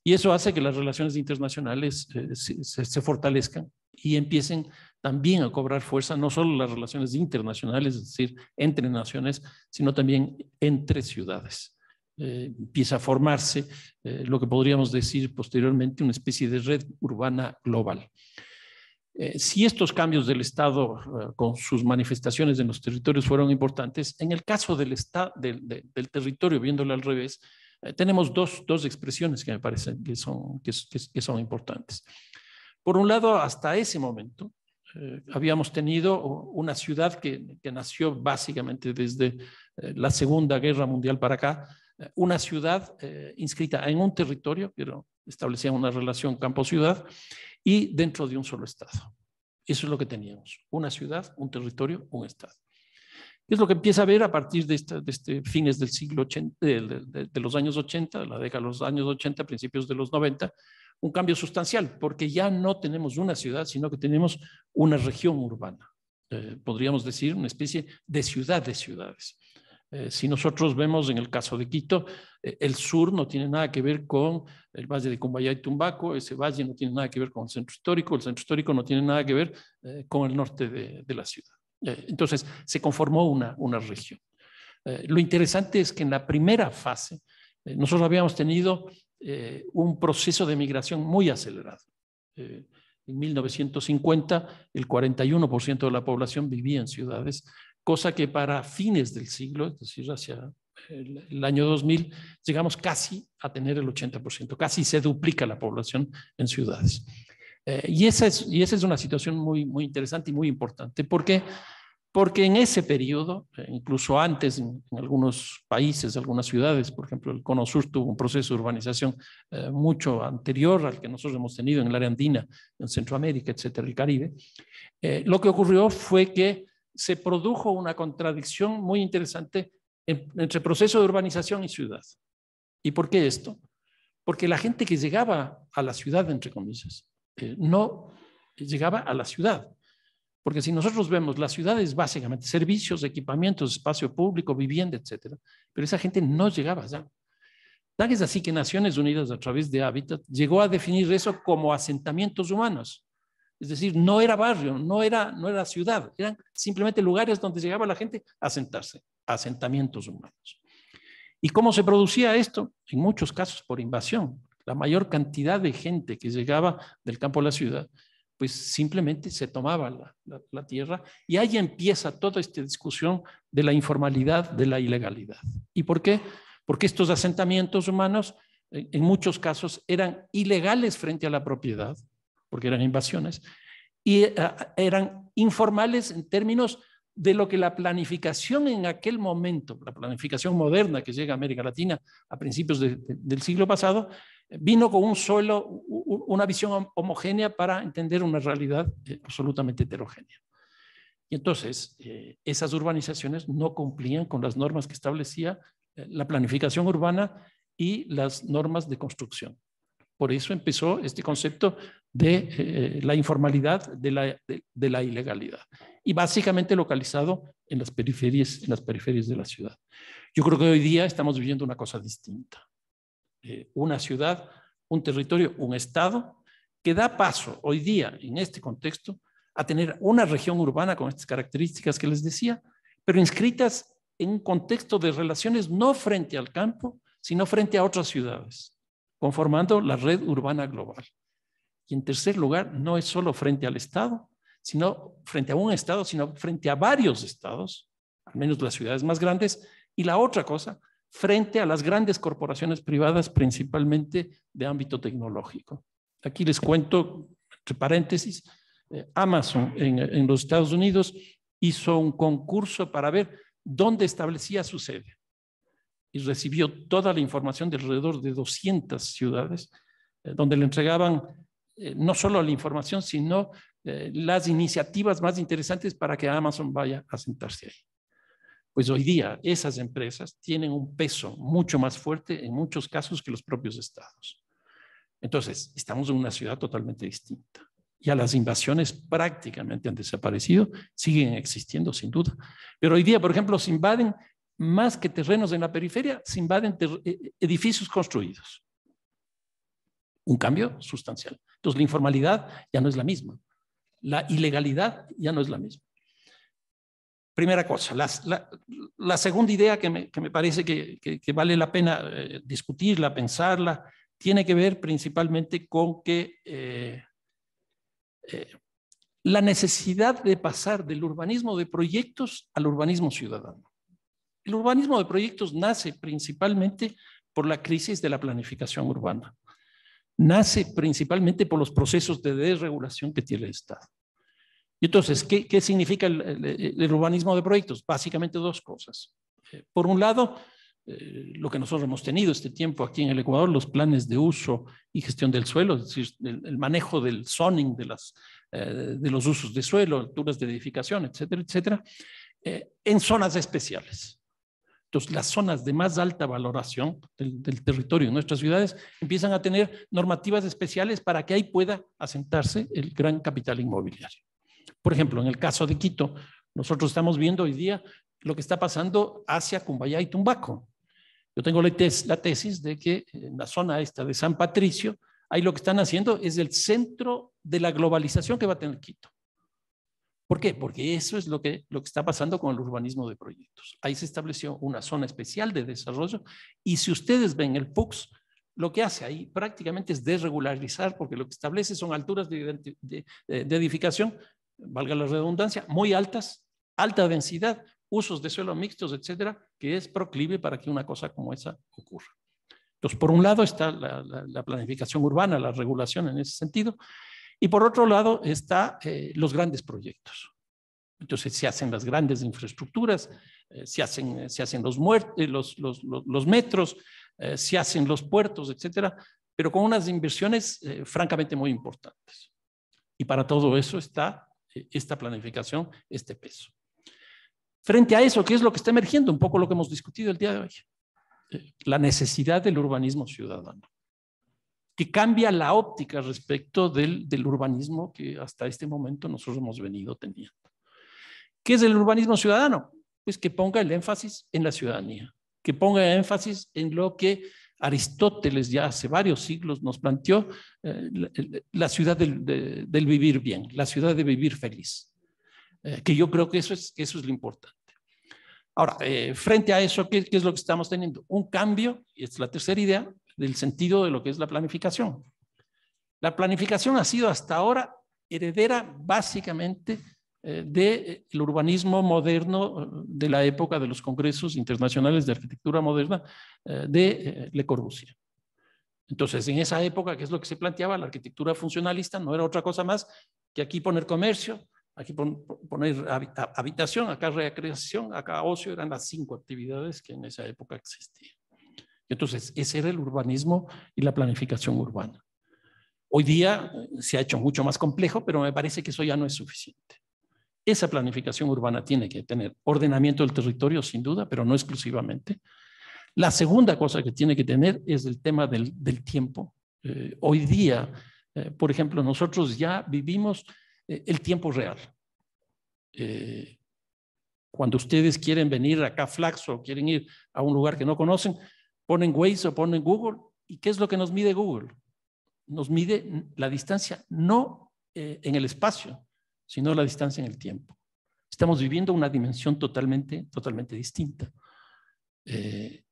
Y eso hace que las relaciones internacionales eh, se, fortalezcan y empiecen también a cobrar fuerza, no solo las relaciones internacionales, es decir, entre naciones, sino también entre ciudades. Eh, empieza a formarse eh, lo que podríamos decir posteriormente una especie de red urbana global. si estos cambios del Estado con sus manifestaciones en los territorios fueron importantes, en el caso del, del territorio, viéndolo al revés, eh, tenemos dos, dos, expresiones que me parecen que son, que, son importantes. Por un lado, hasta ese momento, eh, habíamos tenido una ciudad que, que nació básicamente desde eh, la Segunda Guerra Mundial para acá, una ciudad inscrita en un territorio, pero establecía una relación campo-ciudad, y dentro de un solo Estado. Eso es lo que teníamos, una ciudad, un territorio, un Estado. Es lo que empieza a ver a partir de, este fines del siglo 80, de, los años 80, la década de los años 80, principios de los 90, un cambio sustancial, porque ya no tenemos una ciudad, sino que tenemos una región urbana. Eh, podríamos decir una especie de ciudad de ciudades. Eh, si nosotros vemos en el caso de Quito, eh, el sur no tiene nada que ver con el valle de Cumbayá y Tumbaco, ese valle no tiene nada que ver con el centro histórico, el centro histórico no tiene nada que ver con el norte de, la ciudad. Eh, entonces, se conformó una, región. Eh, lo interesante es que en la primera fase eh, nosotros habíamos tenido un proceso de migración muy acelerado. en 1950, el 41% de la población vivía en ciudades, cosa que para fines del siglo, es decir, hacia el año 2000, llegamos casi a tener el 80%, casi se duplica la población en ciudades. Eh, y, esa es, una situación muy, muy interesante y muy importante. ¿Por qué? Porque en ese periodo, eh, incluso antes en, algunos países, algunas ciudades, por ejemplo, el Cono Sur tuvo un proceso de urbanización eh, mucho anterior al que nosotros hemos tenido en el área andina, en Centroamérica, etcétera, el Caribe, lo que ocurrió fue que se produjo una contradicción muy interesante entre proceso de urbanización y ciudad. ¿Y por qué esto? Porque la gente que llegaba a la ciudad, entre comillas, eh, no llegaba a la ciudad. Porque si nosotros vemos, la ciudad es básicamente servicios, equipamientos, espacio público, vivienda, etcétera, pero esa gente no llegaba allá. Tal es así que Naciones Unidas, a través de Hábitat, llegó a definir eso como asentamientos humanos. Es decir, no era barrio, no era, no era ciudad, eran simplemente lugares donde llegaba la gente a sentarse, asentamientos humanos. ¿Y cómo se producía esto? En muchos casos por invasión la mayor cantidad de gente que llegaba del campo a la ciudad, pues simplemente se tomaba la, tierra y ahí empieza toda esta discusión de la informalidad, de la ilegalidad. ¿Y por qué? Porque estos asentamientos humanos eh, en muchos casos eran ilegales frente a la propiedad, porque eran invasiones, y eh, eran informales en términos de lo que la planificación en aquel momento, la planificación moderna que llega a América Latina a principios del siglo pasado, vino con un solo, una visión homogénea para entender una realidad eh, absolutamente heterogénea. Y entonces, eh, esas urbanizaciones no cumplían con las normas que establecía eh, la planificación urbana y las normas de construcción. Por eso empezó este concepto de la informalidad, de la, ilegalidad. Y básicamente localizado en las, periferias, en las periferias de la ciudad. Yo creo que hoy día estamos viviendo una cosa distinta. Eh, una ciudad, un territorio, un Estado, que da paso hoy día, en este contexto, a tener una región urbana con estas características que les decía, pero inscritas en un contexto de relaciones no frente al campo, sino frente a otras ciudades, conformando la red urbana global. Y en tercer lugar, no es solo frente al Estado, sino frente a un Estado, sino frente a varios Estados, al menos las ciudades más grandes. Y la otra cosa frente a las grandes corporaciones privadas, principalmente de ámbito tecnológico. Aquí les cuento, entre paréntesis, eh, Amazon en, los Estados Unidos hizo un concurso para ver dónde establecía su sede y recibió toda la información de alrededor de 200 ciudades, eh, donde le entregaban eh, no solo la información, sino las iniciativas más interesantes para que Amazon vaya a sentarse ahí. Pues hoy día esas empresas tienen un peso mucho más fuerte en muchos casos que los propios estados. Entonces, estamos en una ciudad totalmente distinta. Ya las invasiones prácticamente han desaparecido, siguen existiendo sin duda. Pero hoy día, por ejemplo, se invaden más que terrenos en la periferia, se invaden eh, eh, edificios construidos. Un cambio sustancial. Entonces, la informalidad ya no es la misma. La ilegalidad ya no es la misma. Primera cosa. La, segunda idea que me, parece que, vale la pena eh, discutirla, pensarla, tiene que ver principalmente con que eh, eh, la necesidad de pasar del urbanismo de proyectos al urbanismo ciudadano. El urbanismo de proyectos nace principalmente por la crisis de la planificación urbana. Nace principalmente por los procesos de desregulación que tiene el Estado. Y entonces, ¿qué, significa el, urbanismo de proyectos? Básicamente dos cosas. Eh, por un lado, eh, lo que nosotros hemos tenido este tiempo aquí en el Ecuador, los planes de uso y gestión del suelo, es decir, el, manejo del zoning de, las, eh, de los usos de suelo, alturas de edificación, etcétera, etcétera, en zonas especiales. Entonces, las zonas de más alta valoración del, del, territorio de nuestras ciudades empiezan a tener normativas especiales para que ahí pueda asentarse el gran capital inmobiliario. Por ejemplo, en el caso de Quito, nosotros estamos viendo hoy día lo que está pasando hacia Cumbayá y Tumbaco. Yo tengo la, tesis de que en la zona esta de San Patricio, ahí lo que están haciendo es el centro de la globalización que va a tener Quito. ¿Por qué? Porque eso es lo que, lo que está pasando con el urbanismo de proyectos. Ahí se estableció una zona especial de desarrollo y si ustedes ven el PUCS, lo que hace ahí prácticamente es desregularizar porque lo que establece son alturas de edificación valga la redundancia, muy altas, alta densidad, usos de suelo mixtos, etcétera, que es proclive para que una cosa como esa ocurra. Entonces, por un lado está la, planificación urbana, la regulación en ese sentido, y por otro lado está eh, los grandes proyectos. Entonces se hacen las grandes infraestructuras, eh, eh, se, hacen, los, metros, se hacen los puertos, etcétera, pero con unas inversiones francamente muy importantes. Y para todo eso está eh, esta planificación este peso. Frente a eso, ¿qué es lo que está emergiendo? Un poco lo que hemos discutido el día de hoy. Eh, la necesidad del urbanismo ciudadano, que cambia la óptica respecto del, urbanismo que hasta este momento nosotros hemos venido teniendo. ¿Qué es el urbanismo ciudadano? Pues que ponga el énfasis en la ciudadanía, que ponga énfasis en lo que Aristóteles ya hace varios siglos nos planteó eh, la, ciudad del, vivir bien, la ciudad de vivir feliz, eh, que yo creo que eso es, lo importante. Ahora, eh, frente a eso, ¿qué, ¿qué, es lo que estamos teniendo? Un cambio, y es la tercera idea, del sentido de lo que es la planificación. La planificación ha sido hasta ahora heredera básicamente eh, del eh, urbanismo moderno eh, de la época de los congresos internacionales de arquitectura moderna de Le Corbusier. Entonces, en esa época, ¿qué es lo que se planteaba? La arquitectura funcionalista no era otra cosa más que aquí poner comercio, aquí poner habitación, acá recreación, acá ocio, eran las cinco actividades que en esa época existían. Entonces, ese era el urbanismo y la planificación urbana. Hoy día se ha hecho mucho más complejo, pero me parece que eso ya no es suficiente. Esa planificación urbana tiene que tener ordenamiento del territorio, sin duda, pero no exclusivamente. La segunda cosa que tiene que tener es el tema del, tiempo. Eh, hoy día, eh, por ejemplo, nosotros ya vivimos eh, el tiempo real. cuando ustedes quieren venir acá a Flaxo o quieren ir a un lugar que no conocen, ponen Waze o ponen Google. ¿Y qué es lo que nos mide Google? Nos mide la distancia, no en el espacio, sino la distancia en el tiempo. Estamos viviendo una dimensión totalmente, totalmente distinta. Eh,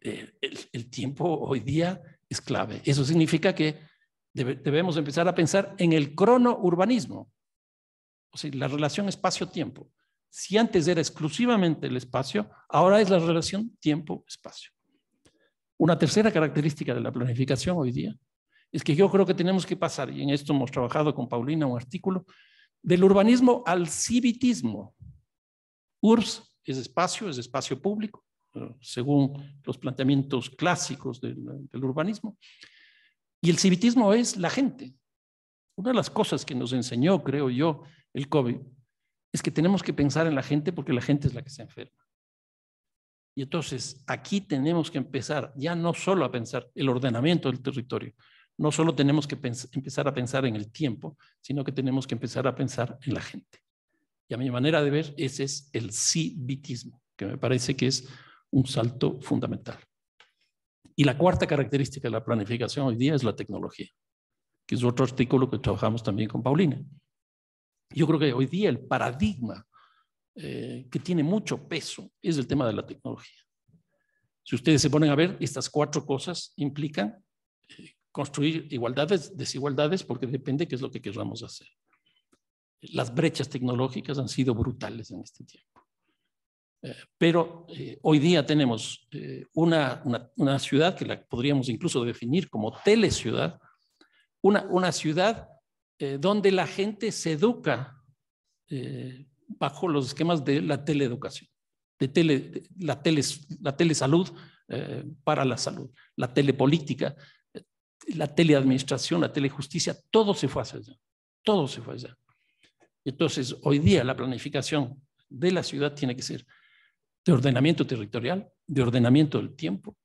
eh, el, tiempo hoy día es clave. Eso significa que debemos empezar a pensar en el cronourbanismo, o sea, la relación espacio-tiempo. Si antes era exclusivamente el espacio, ahora es la relación tiempo-espacio. Una tercera característica de la planificación hoy día es que yo creo que tenemos que pasar, y en esto hemos trabajado con Paulina un artículo, del urbanismo al civitismo. URBS es espacio, es espacio público, eh, según los planteamientos clásicos del, del urbanismo. Y el civitismo es la gente. Una de las cosas que nos enseñó, creo yo, el COVID, es que tenemos que pensar en la gente porque la gente es la que se enferma. Y entonces aquí tenemos que empezar ya no solo a pensar el ordenamiento del territorio, no solo tenemos que empezar a pensar en el tiempo, sino que tenemos que empezar a pensar en la gente. Y a mi manera de ver, ese es el civitismo, que me parece que es un salto fundamental. Y la cuarta característica de la planificación hoy día es la tecnología, que es otro artículo que trabajamos también con Paulina. Yo creo que hoy día el paradigma eh, que tiene mucho peso es el tema de la tecnología. Si ustedes se ponen a ver, estas cuatro cosas implican eh, construir igualdades, desigualdades, porque depende qué es lo que queramos hacer. Las brechas tecnológicas han sido brutales en este tiempo. Eh, pero eh, hoy día tenemos eh, una, ciudad que la podríamos incluso definir como teleciudad, una, ciudad donde la gente se educa bajo los esquemas de la teleeducación, de, la, la telesalud para la salud, la telepolítica, la teleadministración, la telejusticia, todo se fue hacia allá, todo se fue allá. Entonces, hoy día la planificación de la ciudad tiene que ser de ordenamiento territorial, de ordenamiento del tiempo,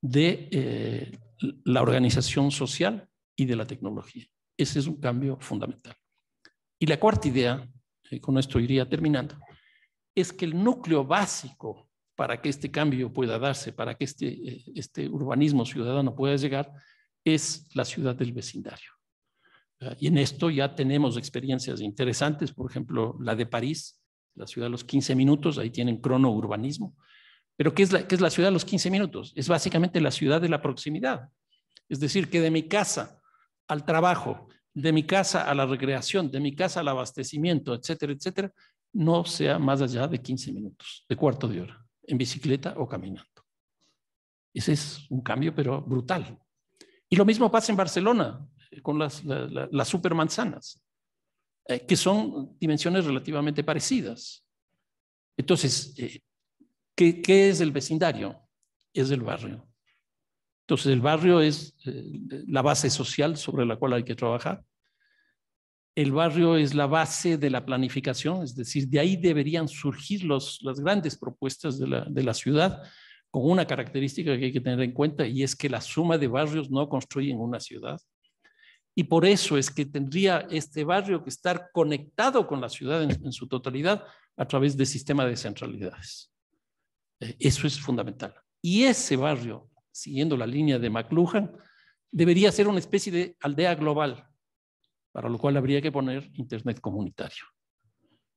de eh, la organización social y de la tecnología. Ese es un cambio fundamental. Y la cuarta idea, con esto iría terminando, es que el núcleo básico para que este cambio pueda darse, para que este, eh, este urbanismo ciudadano pueda llegar, es la ciudad del vecindario. Ah, y en esto ya tenemos experiencias interesantes, por ejemplo, la de París, la ciudad de los 15 minutos, ahí tienen cronourbanismo. Pero ¿qué es, la, ¿qué es la ciudad de los 15 minutos? Es básicamente la ciudad de la proximidad. Es decir, que de mi casa al trabajo, de mi casa a la recreación, de mi casa al abastecimiento, etcétera, etcétera, no sea más allá de 15 minutos, de cuarto de hora, en bicicleta o caminando. Ese es un cambio, pero brutal. Y lo mismo pasa en Barcelona eh, con las, supermanzanas, eh, que son dimensiones relativamente parecidas. Entonces, eh, ¿qué, es el vecindario? Es el barrio. Entonces, el barrio es la base social sobre la cual hay que trabajar. El barrio es la base de la planificación, es decir, de ahí deberían surgir las grandes propuestas de la ciudad con una característica que hay que tener en cuenta y es que la suma de barrios no construyen una ciudad. Y por eso es que tendría este barrio que estar conectado con la ciudad en, su totalidad a través del sistema de centralidades. Eh, eso es fundamental. Y ese barrio, siguiendo la línea de McLuhan, debería ser una especie de aldea global, para lo cual habría que poner Internet comunitario.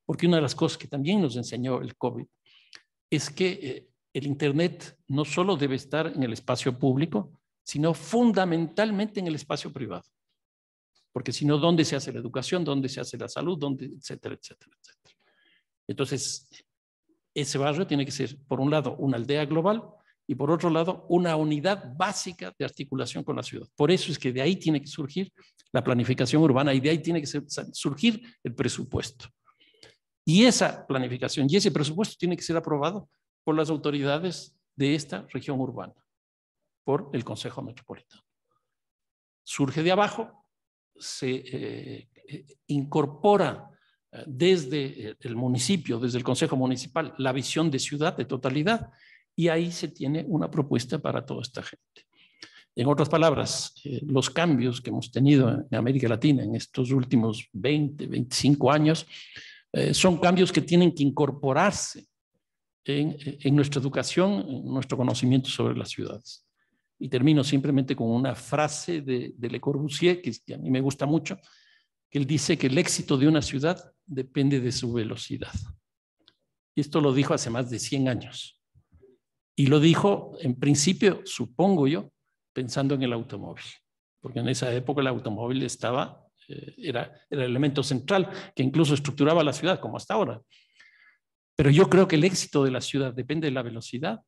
Porque una de las cosas que también nos enseñó el COVID es que eh, el Internet no solo debe estar en el espacio público, sino fundamentalmente en el espacio privado. Porque si no, ¿dónde se hace la educación? ¿Dónde se hace la salud? ¿Dónde? Etcétera, etcétera, etcétera. Entonces, ese barrio tiene que ser, por un lado, una aldea global y por otro lado, una unidad básica de articulación con la ciudad. Por eso es que de ahí tiene que surgir la planificación urbana y de ahí tiene que surgir el presupuesto. Y esa planificación y ese presupuesto tiene que ser aprobado por las autoridades de esta región urbana, por el Consejo Metropolitano. Surge de abajo, se eh, eh, incorpora eh, desde el municipio, desde el Consejo Municipal, la visión de ciudad de totalidad y ahí se tiene una propuesta para toda esta gente. En otras palabras, los cambios que hemos tenido en América Latina en estos últimos 20, 25 años son cambios que tienen que incorporarse en, nuestra educación, en nuestro conocimiento sobre las ciudades. Y termino simplemente con una frase de, Le Corbusier, que a mí me gusta mucho, que él dice que el éxito de una ciudad depende de su velocidad. Y esto lo dijo hace más de 100 años. Y lo dijo, en principio, supongo yo, pensando en el automóvil, porque en esa época el automóvil estaba, eh, era, era, el elemento central que incluso estructuraba la ciudad, como hasta ahora. Pero yo creo que el éxito de la ciudad depende de la velocidad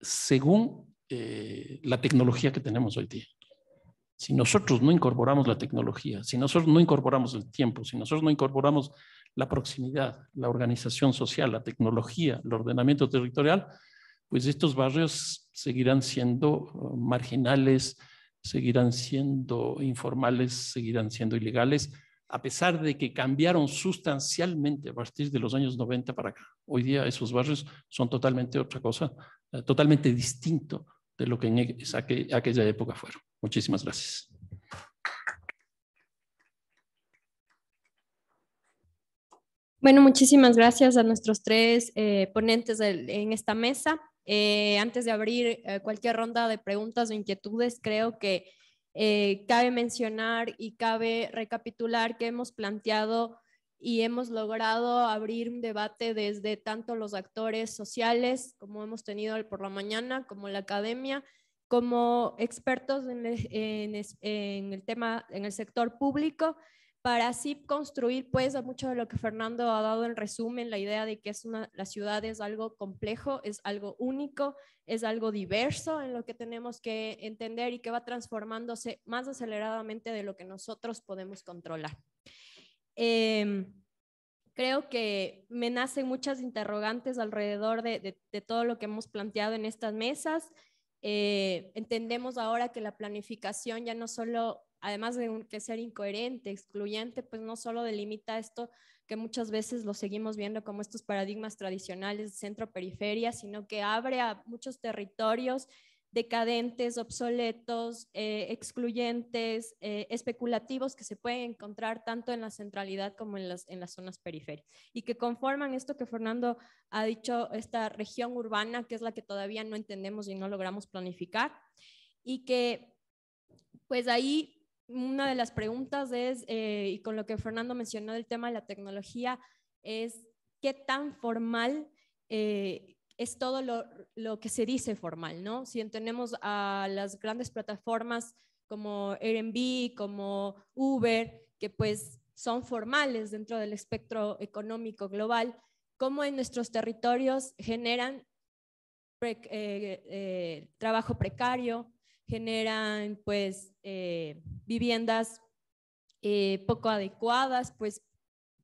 según eh, la tecnología que tenemos hoy día. Si nosotros no incorporamos la tecnología, si nosotros no incorporamos el tiempo, si nosotros no incorporamos la proximidad, la organización social, la tecnología, el ordenamiento territorial, pues estos barrios seguirán siendo uh, marginales, seguirán siendo informales, seguirán siendo ilegales a pesar de que cambiaron sustancialmente a partir de los años 90 para acá. Hoy día esos barrios son totalmente otra cosa, eh, totalmente distinto de lo que en e, aquella época fueron. Muchísimas gracias. Bueno, muchísimas gracias a nuestros tres eh, ponentes en esta mesa. Eh, antes de abrir cualquier ronda de preguntas o inquietudes, creo que eh, cabe mencionar y cabe recapitular que hemos planteado y hemos logrado abrir un debate desde tanto los actores sociales, como hemos tenido por la mañana, como la academia, como expertos en el tema, en el sector público para así construir pues a mucho de lo que Fernando ha dado en resumen, la idea de que es una, la ciudad es algo complejo, es algo único, es algo diverso en lo que tenemos que entender y que va transformándose más aceleradamente de lo que nosotros podemos controlar. Em, creo que me nacen muchas interrogantes alrededor de, todo lo que hemos planteado en estas mesas. Eh, entendemos ahora que la planificación ya no solo además de que ser incoherente, excluyente, pues no solo delimita esto que muchas veces lo seguimos viendo como estos paradigmas tradicionales centro-periferia, sino que abre a muchos territorios decadentes, obsoletos, eh, excluyentes, eh, especulativos que se pueden encontrar tanto en la centralidad como en las, en las zonas periféricas y que conforman esto que Fernando ha dicho, esta región urbana que es la que todavía no entendemos y no logramos planificar y que pues ahí una de las preguntas es, eh, y con lo que Fernando mencionó del tema de la tecnología, es qué tan formal eh, es todo lo, que se dice formal, ¿no? Si entendemos a las grandes plataformas como Airbnb, como Uber, que pues son formales dentro del espectro económico global, ¿cómo en nuestros territorios generan eh, trabajo precario, generan pues eh, viviendas eh, poco adecuadas, pues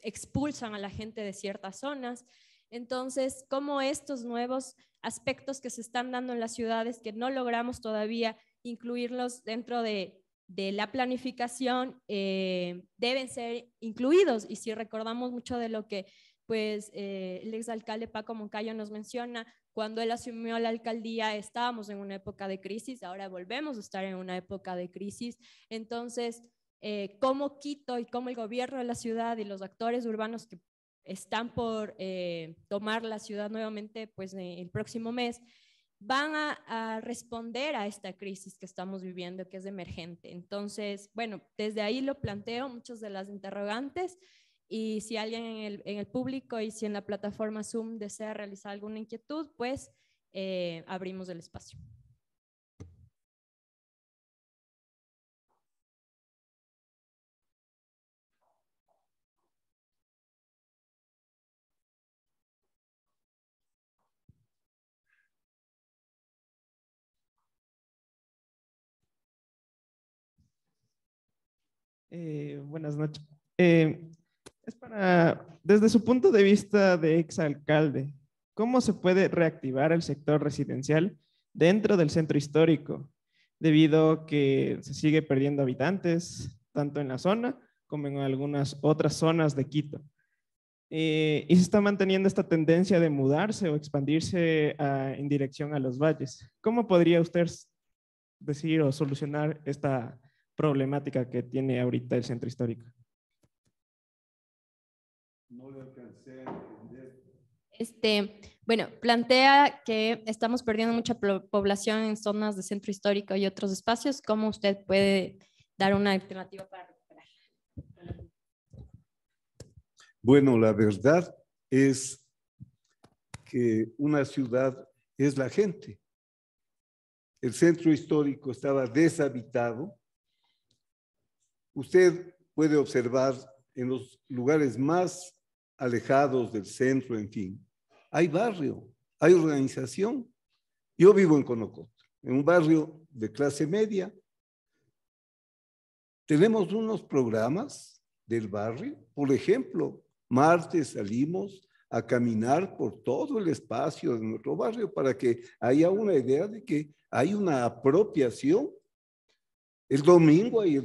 expulsan a la gente de ciertas zonas. Entonces, ¿cómo estos nuevos aspectos que se están dando en las ciudades que no logramos todavía incluirlos dentro de, la planificación, eh, deben ser incluidos. Y si recordamos mucho de lo que pues eh, el exalcalde Paco Moncayo nos menciona, cuando él asumió la alcaldía estábamos en una época de crisis, ahora volvemos a estar en una época de crisis. Entonces, eh, cómo Quito y cómo el gobierno de la ciudad y los actores urbanos que están por eh, tomar la ciudad nuevamente pues el próximo mes, van a, a, responder a esta crisis que estamos viviendo, que es emergente. Entonces, bueno, desde ahí lo planteo, muchas de las interrogantes y si alguien en el, público y si en la plataforma Zoom desea realizar alguna inquietud, pues eh, abrimos el espacio. Eh, buenas noches. Eh, para, desde su punto de vista de exalcalde, ¿cómo se puede reactivar el sector residencial dentro del centro histórico? Debido a que se sigue perdiendo habitantes, tanto en la zona como en algunas otras zonas de Quito. Eh, y se está manteniendo esta tendencia de mudarse o expandirse en dirección a los valles. ¿Cómo podría usted decir o solucionar esta problemática que tiene ahorita el centro histórico? no Este, bueno, plantea que estamos perdiendo mucha población en zonas de centro histórico y otros espacios. ¿Cómo usted puede dar una alternativa para recuperar? Bueno, la verdad es que una ciudad es la gente. El centro histórico estaba deshabitado. Usted puede observar en los lugares más alejados del centro, en fin. Hay barrio, hay organización. Yo vivo en Conocot, en un barrio de clase media. Tenemos unos programas del barrio. Por ejemplo, martes salimos a caminar por todo el espacio de nuestro barrio para que haya una idea de que hay una apropiación. El domingo hay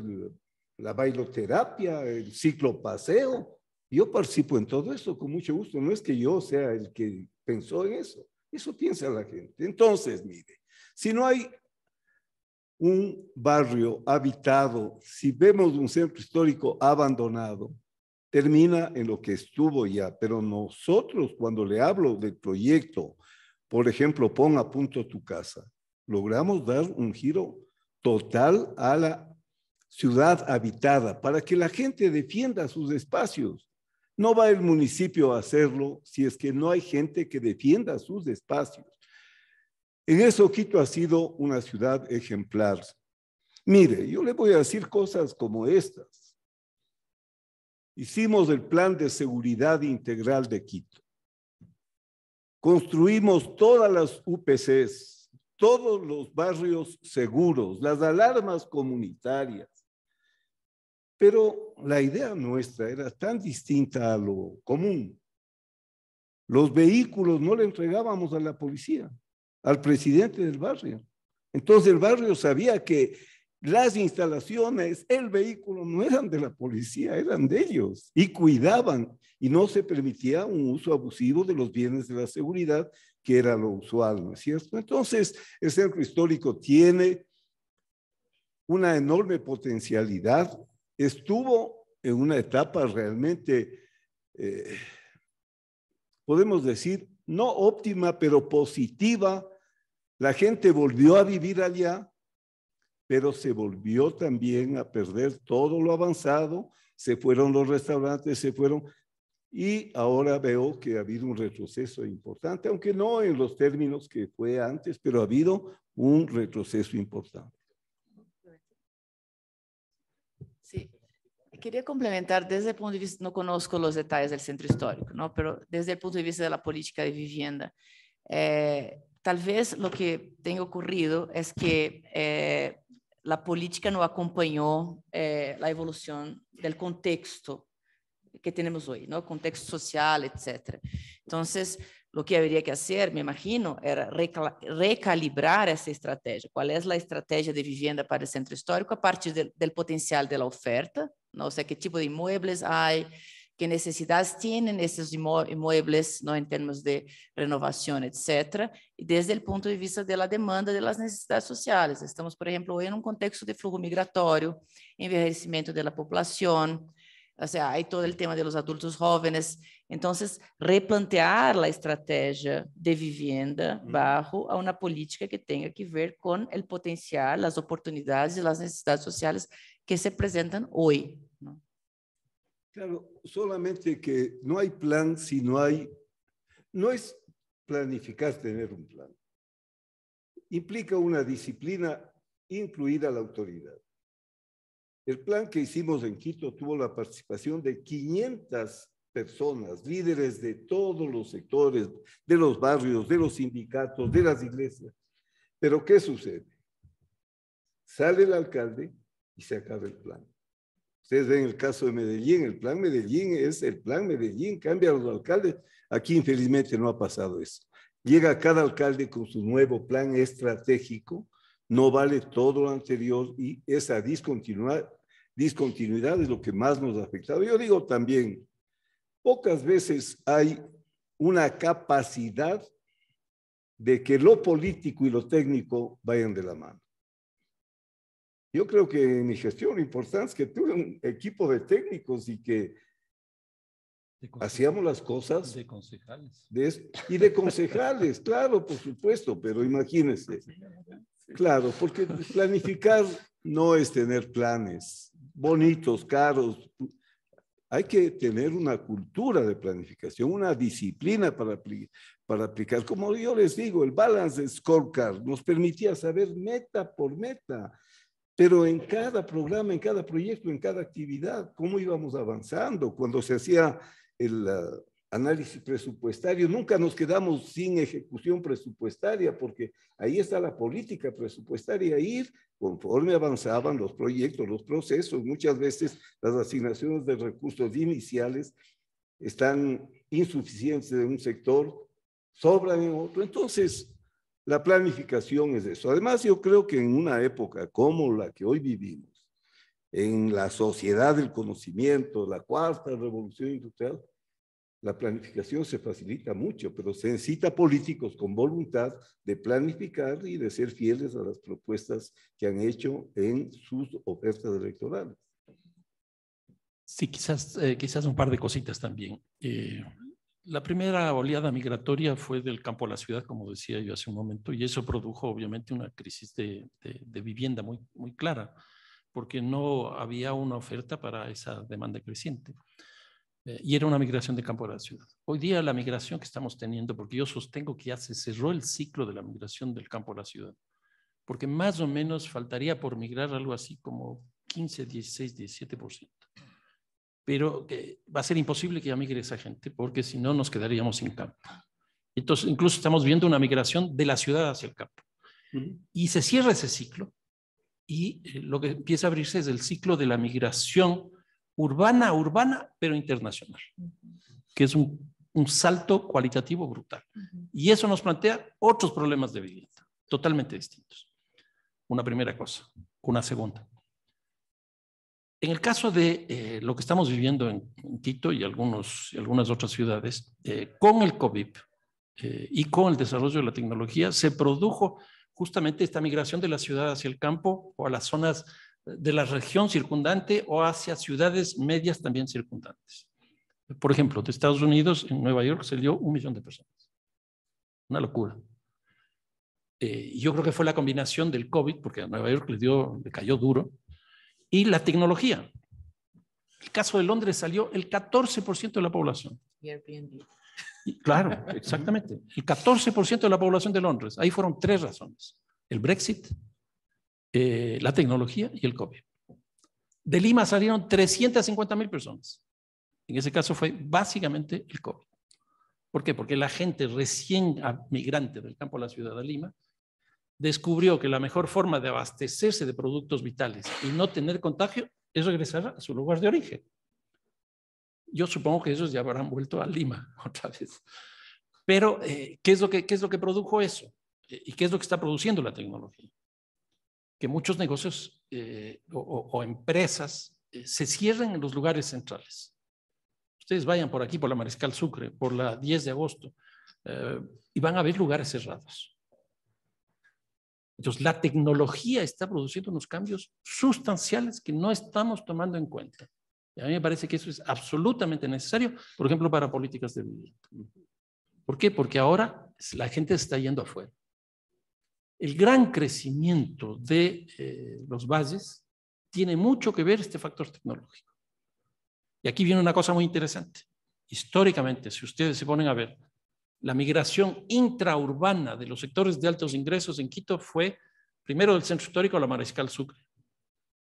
la bailoterapia, el ciclo paseo. Yo participo en todo eso con mucho gusto. No es que yo sea el que pensó en eso. Eso piensa la gente. Entonces, mire, si no hay un barrio habitado, si vemos un centro histórico abandonado, termina en lo que estuvo ya. Pero nosotros, cuando le hablo del proyecto, por ejemplo, pon a punto tu casa, logramos dar un giro total a la ciudad habitada para que la gente defienda sus espacios no va el municipio a hacerlo si es que no hay gente que defienda sus espacios. En eso Quito ha sido una ciudad ejemplar. Mire, yo le voy a decir cosas como estas. Hicimos el plan de seguridad integral de Quito. Construimos todas las UPCs, todos los barrios seguros, las alarmas comunitarias, pero la idea nuestra era tan distinta a lo común. Los vehículos no le entregábamos a la policía, al presidente del barrio. Entonces el barrio sabía que las instalaciones, el vehículo no eran de la policía, eran de ellos y cuidaban y no se permitía un uso abusivo de los bienes de la seguridad, que era lo usual, ¿no es cierto? Entonces, el centro histórico tiene una enorme potencialidad estuvo en una etapa realmente, eh, podemos decir, no óptima, pero positiva. La gente volvió a vivir allá, pero se volvió también a perder todo lo avanzado, se fueron los restaurantes, se fueron, y ahora veo que ha habido un retroceso importante, aunque no en los términos que fue antes, pero ha habido un retroceso importante. Queria complementar desde o ponto de vista, não conosco os detalhes do centro histórico, não, mas desde o ponto de vista da política de vivienda, eh, o que tenha ocorrido es é que eh, política não acompanhou eh, evolução do contexto que temos hoje, contexto social, etc. Então, o que haveria que fazer, me imagino, era recalibrar essa estratégia. Qual é a estratégia de vivienda para o centro histórico a partir do potencial da oferta ¿no? O sea, qué tipo de inmuebles hay, qué necesidades tienen esos inmuebles, ¿no? En términos de renovación, etcétera. Y desde el punto de vista de la demanda de las necesidades sociales. Estamos, por ejemplo, en un contexto de flujo migratorio, envejecimiento de la población, o sea, hay todo el tema de los adultos jóvenes. Entonces, replantear la estrategia de vivienda bajo a una política que tenga que ver con el potencial, las oportunidades y las necesidades sociales que se presentan hoy. Claro, solamente que no hay plan si no hay, no es planificar tener un plan. Implica una disciplina, incluida la autoridad. El plan que hicimos en Quito tuvo la participación de 500 personas, líderes de todos los sectores, de los barrios, de los sindicatos, de las iglesias. Pero ¿qué sucede? Sale el alcalde y se acaba el plan. Ustedes ven el caso de Medellín, el plan Medellín es el plan Medellín, cambia los alcaldes. Aquí infelizmente no ha pasado eso. Llega cada alcalde con su nuevo plan estratégico, no vale todo lo anterior y esa discontinuidad, discontinuidad es lo que más nos ha afectado. Yo digo también, pocas veces hay una capacidad de que lo político y lo técnico vayan de la mano. Yo creo que en mi gestión lo importante es que tuve un equipo de técnicos y que hacíamos las cosas. De concejales. y de concejales, [LAUGHS] claro, por supuesto, pero imagínense. Claro, porque planificar no es tener planes bonitos, caros. Hay que tener una cultura de planificación, una disciplina para, para aplicar. Como yo les digo, el balance scorecard nos permitía saber meta por meta pero en cada programa, en cada proyecto, en cada actividad, cómo íbamos avanzando. Cuando se hacía el ah, análisis presupuestario, nunca nos quedamos sin ejecución presupuestaria, porque ahí está la política presupuestaria, ir conforme avanzaban los proyectos, los procesos. Muchas veces las asignaciones de recursos iniciales están insuficientes en un sector, sobran en otro. Entonces, la planificación es eso. Además, yo creo que en una época como la que hoy vivimos, en la sociedad del conocimiento, la cuarta revolución industrial, la planificación se facilita mucho, pero se necesita políticos con voluntad de planificar y de ser fieles a las propuestas que han hecho en sus ofertas electorales. Sí, quizás, eh, quizás un par de cositas también. Eh, la primera oleada migratoria fue del campo a la ciudad, como decía yo hace un momento, y eso produjo obviamente una crisis de, vivienda muy, clara, porque no había una oferta para esa demanda creciente. Eh, y era una migración de campo a la ciudad. Hoy día la migración que estamos teniendo, porque yo sostengo que ya se cerró el ciclo de la migración del campo a la ciudad, porque más o menos faltaría por migrar algo así como 15, 16, 17% pero que va a ser imposible que ya migre esa gente, porque si no nos quedaríamos sin campo. Entonces, incluso estamos viendo una migración de la ciudad hacia el campo. Y se cierra ese ciclo y eh, lo que empieza a abrirse es el ciclo de la migración urbana, urbana, pero internacional, que es un, salto cualitativo brutal. Y eso nos plantea otros problemas de vivienda, totalmente distintos. Una primera cosa. Una segunda. En el caso de eh, lo que estamos viviendo en, Quito y algunos, algunas otras ciudades, eh, con el COVID eh, y con el desarrollo de la tecnología, se produjo justamente esta migración de la ciudad hacia el campo o a las zonas de la región circundante o hacia ciudades medias también circundantes. Por ejemplo, de Estados Unidos, en Nueva York se dio un millón de personas. Una locura. yo creo que fue la combinación del COVID, porque a Nueva York le, dio, le cayó duro, y la tecnología. El caso de Londres salió el 14% de la población. claro, [LAUGHS] exactamente. El 14% de la población de Londres. Ahí fueron tres razones. El Brexit, eh, la tecnología y el COVID. De Lima salieron 350.000 personas. En ese caso fue básicamente el COVID. ¿Por qué? Porque la gente recién ah, migrante del campo a la ciudad de Lima descubrió que la mejor forma de abastecerse de productos vitales y no tener contagio es regresar a su lugar de origen. Yo supongo que ellos ya habrán vuelto a Lima [LAUGHS] otra vez. Pero, eh, ¿qué, es lo que, ¿qué es lo que produjo eso? Eh, ¿Y qué es lo que está produciendo la tecnología? Que muchos negocios eh, o, empresas se cierren en los lugares centrales. Ustedes vayan por aquí, por la Mariscal Sucre, por la 10 de agosto, y van a ver lugares cerrados. Entonces, la tecnología está produciendo unos cambios sustanciales que no estamos tomando en cuenta. Y a mí me parece que eso es absolutamente necesario, por ejemplo, para políticas de vivienda. ¿Por qué? Porque ahora la gente está yendo afuera. El gran crecimiento de eh, los valles tiene mucho que ver este factor tecnológico. Y aquí viene una cosa muy interesante. Históricamente, si ustedes se ponen a ver, la migración intraurbana de los sectores de altos ingresos en Quito fue primero del centro histórico a la Mariscal Sucre.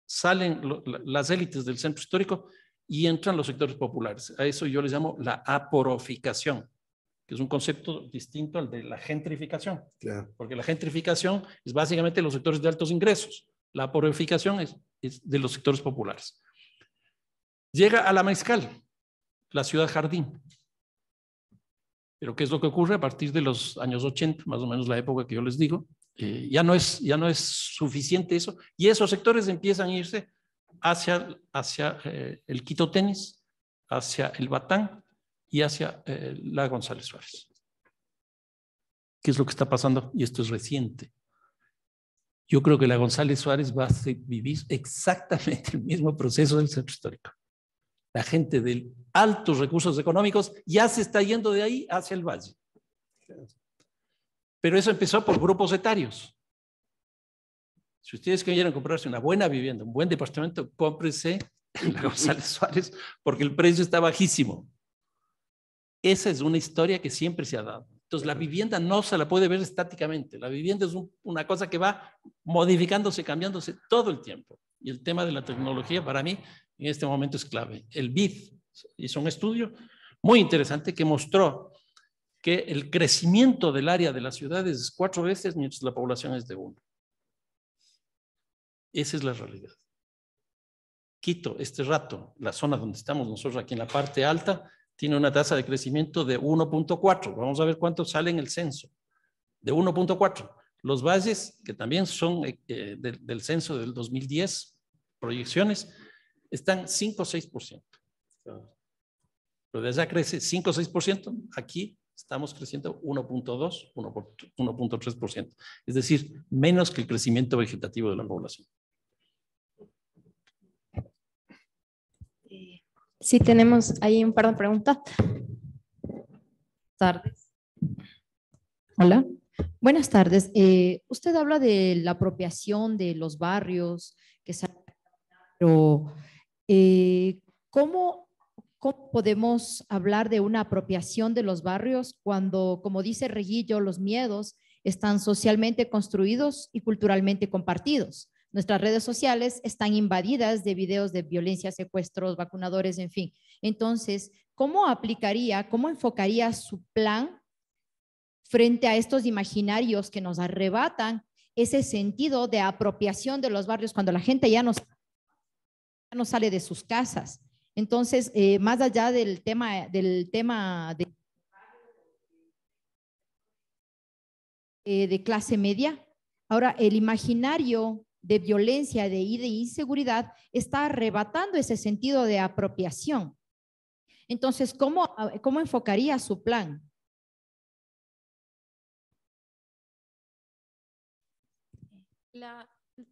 Salen las élites del centro histórico y entran los sectores populares. A eso yo les llamo la aporoficación, que es un concepto distinto al de la gentrificación. Porque la gentrificación es básicamente los sectores de altos ingresos. La aporoficación es, es de los sectores populares. Llega a la Mariscal, la ciudad jardín. Pero ¿qué es lo que ocurre a partir de los años 80, más o menos la época que yo les digo? Eh, ya, no es, ya no es suficiente eso. Y esos sectores empiezan a irse hacia, hacia eh, el Quito Tenis, hacia el Batán y hacia eh, la González Suárez. ¿Qué es lo que está pasando? Y esto es reciente. Yo creo que la González Suárez va a vivir exactamente el mismo proceso del centro histórico la gente de altos recursos económicos ya se está yendo de ahí hacia el valle. Pero eso empezó por grupos etarios. Si ustedes quieren comprarse una buena vivienda, un buen departamento, cómprese en González Suárez porque el precio está bajísimo. Esa es una historia que siempre se ha dado. Entonces, la vivienda no se la puede ver estáticamente. La vivienda es una cosa que va modificándose, cambiándose todo el tiempo. Y el tema de la tecnología para mí en este momento es clave. El BID hizo un estudio muy interesante que mostró que el crecimiento del área de las ciudades es cuatro veces mientras la población es de uno. Esa es la realidad. Quito, este rato, la zona donde estamos nosotros aquí en la parte alta, tiene una tasa de crecimiento de 1.4. Vamos a ver cuánto sale en el censo. De 1.4. Los valles, que también son eh, eh, del censo del 2010, proyecciones, están 5 o 6%. Pero desde ya crece 5 o 6%, aquí estamos creciendo 1.2, 1.3%. Es decir, menos que el crecimiento vegetativo de la población. Sí, tenemos ahí un par de preguntas. Tardes. Hola. Buenas tardes. Eh, usted habla de la apropiación de los barrios que pero eh, ¿cómo, podemos hablar de una apropiación de los barrios cuando, como dice Reguillo, los miedos están socialmente construidos y culturalmente compartidos? Nuestras redes sociales están invadidas de videos de violencia, secuestros, vacunadores, en fin. Entonces, ¿cómo aplicaría, cómo enfocaría su plan frente a estos imaginarios que nos arrebatan ese sentido de apropiación de los barrios cuando la gente ya nos no sale de sus casas. Entonces, eh, más allá del tema, del tema de, eh, de clase media, ahora el imaginario de violencia de, y de inseguridad está arrebatando ese sentido de apropiación. Entonces, ¿cómo, enfocaría su plan?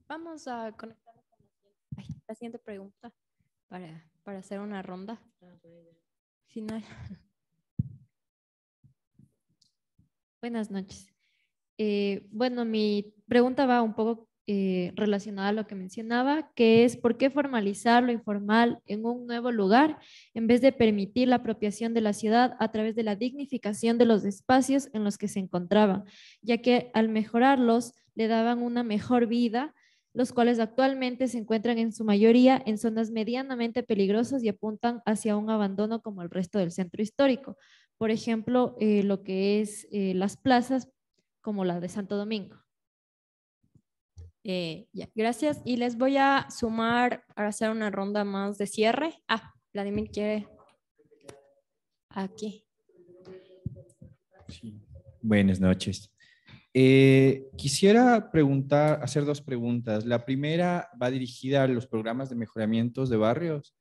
vamos a conectar la siguiente pregunta para, hacer una ronda final. [LAUGHS] Buenas noches. Eh, bueno, mi pregunta va un poco eh, relacionada a lo que mencionaba, que es por qué formalizar lo informal en un nuevo lugar en vez de permitir la apropiación de la ciudad a través de la dignificación de los espacios en los que se encontraban, ya que al mejorarlos le daban una mejor vida los cuales actualmente se encuentran en su mayoría en zonas medianamente peligrosas y apuntan hacia un abandono como el resto del centro histórico. Por ejemplo, eh, lo que es eh, las plazas como la de Santo Domingo. Eh, gracias. Y les voy a sumar, para hacer una ronda más de cierre. Ah, Vladimir quiere. Aquí. Buenas noches. Eh, quisiera preguntar, hacer dos preguntas. La primera va dirigida a los programas de mejoramientos de barrios.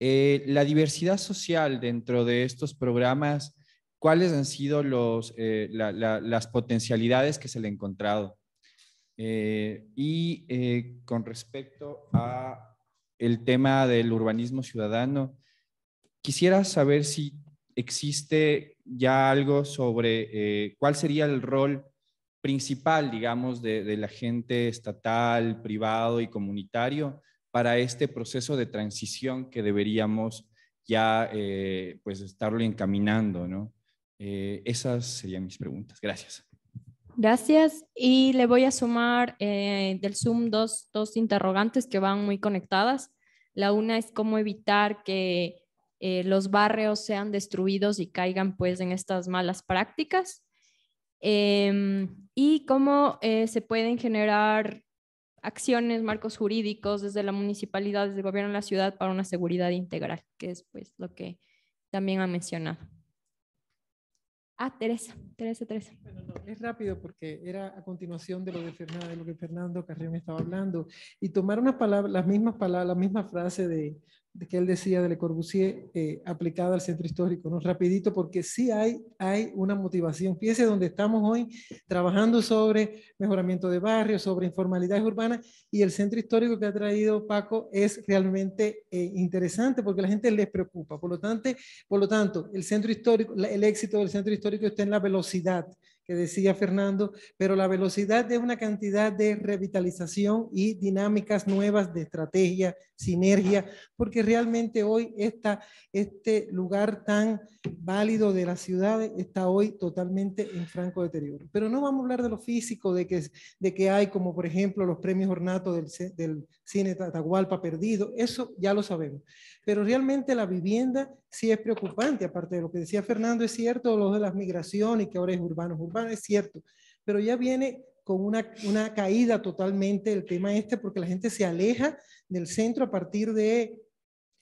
Eh, la diversidad social dentro de estos programas, ¿cuáles han sido los, eh, las potencialidades que se le han encontrado? y con respecto a el tema del urbanismo ciudadano, quisiera saber si existe ya algo sobre cuál sería el rol principal, digamos, de, la gente estatal, privado y comunitario para este proceso de transición que deberíamos ya eh, pues estarlo encaminando, ¿no? Eh, esas serían mis preguntas. Gracias. Gracias. Y le voy a sumar eh, del Zoom dos, interrogantes que van muy conectadas. La una es cómo evitar que los barrios sean destruidos y caigan pues en estas malas prácticas. Em, y cómo eh, se pueden generar acciones, marcos jurídicos desde la municipalidad, desde el gobierno de la ciudad para una seguridad integral, que es pues lo que también ha mencionado. Ah, Teresa, Teresa, Teresa. es rápido porque era a continuación de lo, que Fernando me estaba hablando. Y tomar una palabra, las mismas palabras, la misma frase de que él decía de Le Corbusier eh, aplicada al centro histórico, ¿no? Rapidito, porque sí hay, hay una motivación. Fíjese donde estamos hoy trabajando sobre mejoramiento de barrios, sobre informalidades urbanas, y el centro histórico que ha traído Paco es realmente eh, interesante porque la gente les preocupa. Por lo, tanto, por lo tanto, el centro histórico, el éxito del centro histórico está en la velocidad decía Fernando, pero la velocidad de una cantidad de revitalización y dinámicas nuevas de estrategia, sinergia, porque realmente hoy este lugar tan válido de las ciudades está hoy totalmente en franco deterioro. Pero no vamos a hablar de lo físico, de que, hay como por ejemplo los premios Ornato del, del cine Atahualpa perdido, eso ya lo sabemos, pero realmente la vivienda sí es preocupante, aparte de lo que decía Fernando, es cierto, lo de las migraciones, que ahora es urbanos, urbanos, es cierto, pero ya viene con una, una caída totalmente el tema este, porque la gente se aleja del centro a partir de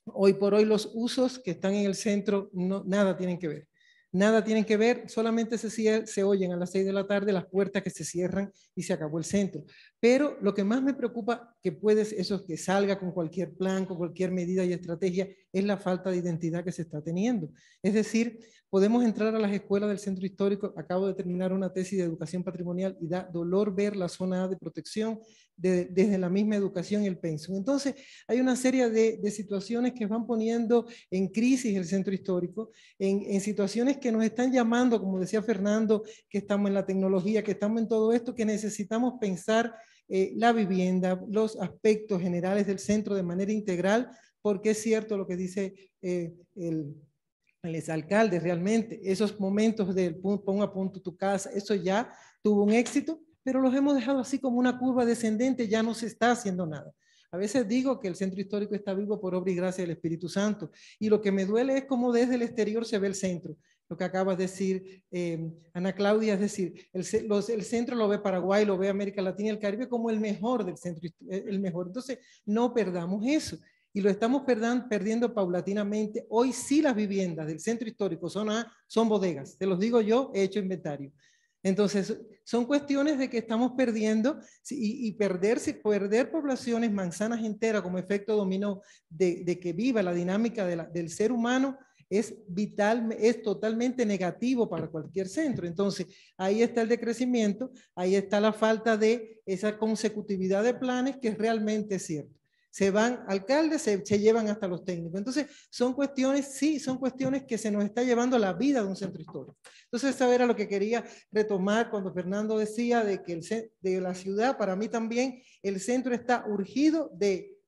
hoy por hoy los usos que están en el centro, no, nada tienen que ver. Nada tienen que ver, solamente se, se oyen a las seis de la tarde las puertas que se cierran y se acabó el centro. Pero lo que más me preocupa que puedes, eso que salga con cualquier plan, con cualquier medida y estrategia, es la falta de identidad que se está teniendo. Es decir, podemos entrar a las escuelas del centro histórico, acabo de terminar una tesis de educación patrimonial y da dolor ver la zona de protección desde la misma educación y el pensum. Entonces, hay una serie de, situaciones que van poniendo en crisis el centro histórico, en, en situaciones que nos están llamando, como decía Fernando, que estamos en la tecnología, que estamos en todo esto, que necesitamos pensar eh, la vivienda, los aspectos generales del centro de manera integral, porque es cierto lo que dice eh, el, el realmente, esos momentos del pon a punto tu casa, eso ya tuvo un éxito, pero los hemos dejado así como una curva descendente, ya no se está haciendo nada. A veces digo que el centro histórico está vivo por obra y gracia del Espíritu Santo. Y lo que me duele es cómo desde el exterior se ve el centro lo que acaba de decir, eh, Ana Claudia, es decir, el, centro lo ve Paraguay, lo ve América Latina y el Caribe como el mejor del centro, eh, el mejor. Entonces, no perdamos eso. Y lo estamos perdan, perdiendo paulatinamente. Hoy sí las viviendas del centro histórico son, ah, son bodegas, te los digo yo, he hecho inventario. Entonces, son cuestiones de que estamos perdiendo y, perderse, perder poblaciones, manzanas enteras como efecto dominó de, que viva la dinámica del ser humano, es vital, es totalmente negativo para cualquier centro. Entonces, ahí está el decrecimiento, ahí está la falta de esa consecutividad de planes que es realmente cierto. Se van alcaldes, se, llevan hasta los técnicos. Entonces, son cuestiones, sí, son cuestiones que se nos está llevando la vida de un centro histórico. Entonces, eso era lo que quería retomar cuando Fernando decía de que el, de la ciudad, para mí también, el centro está urgido de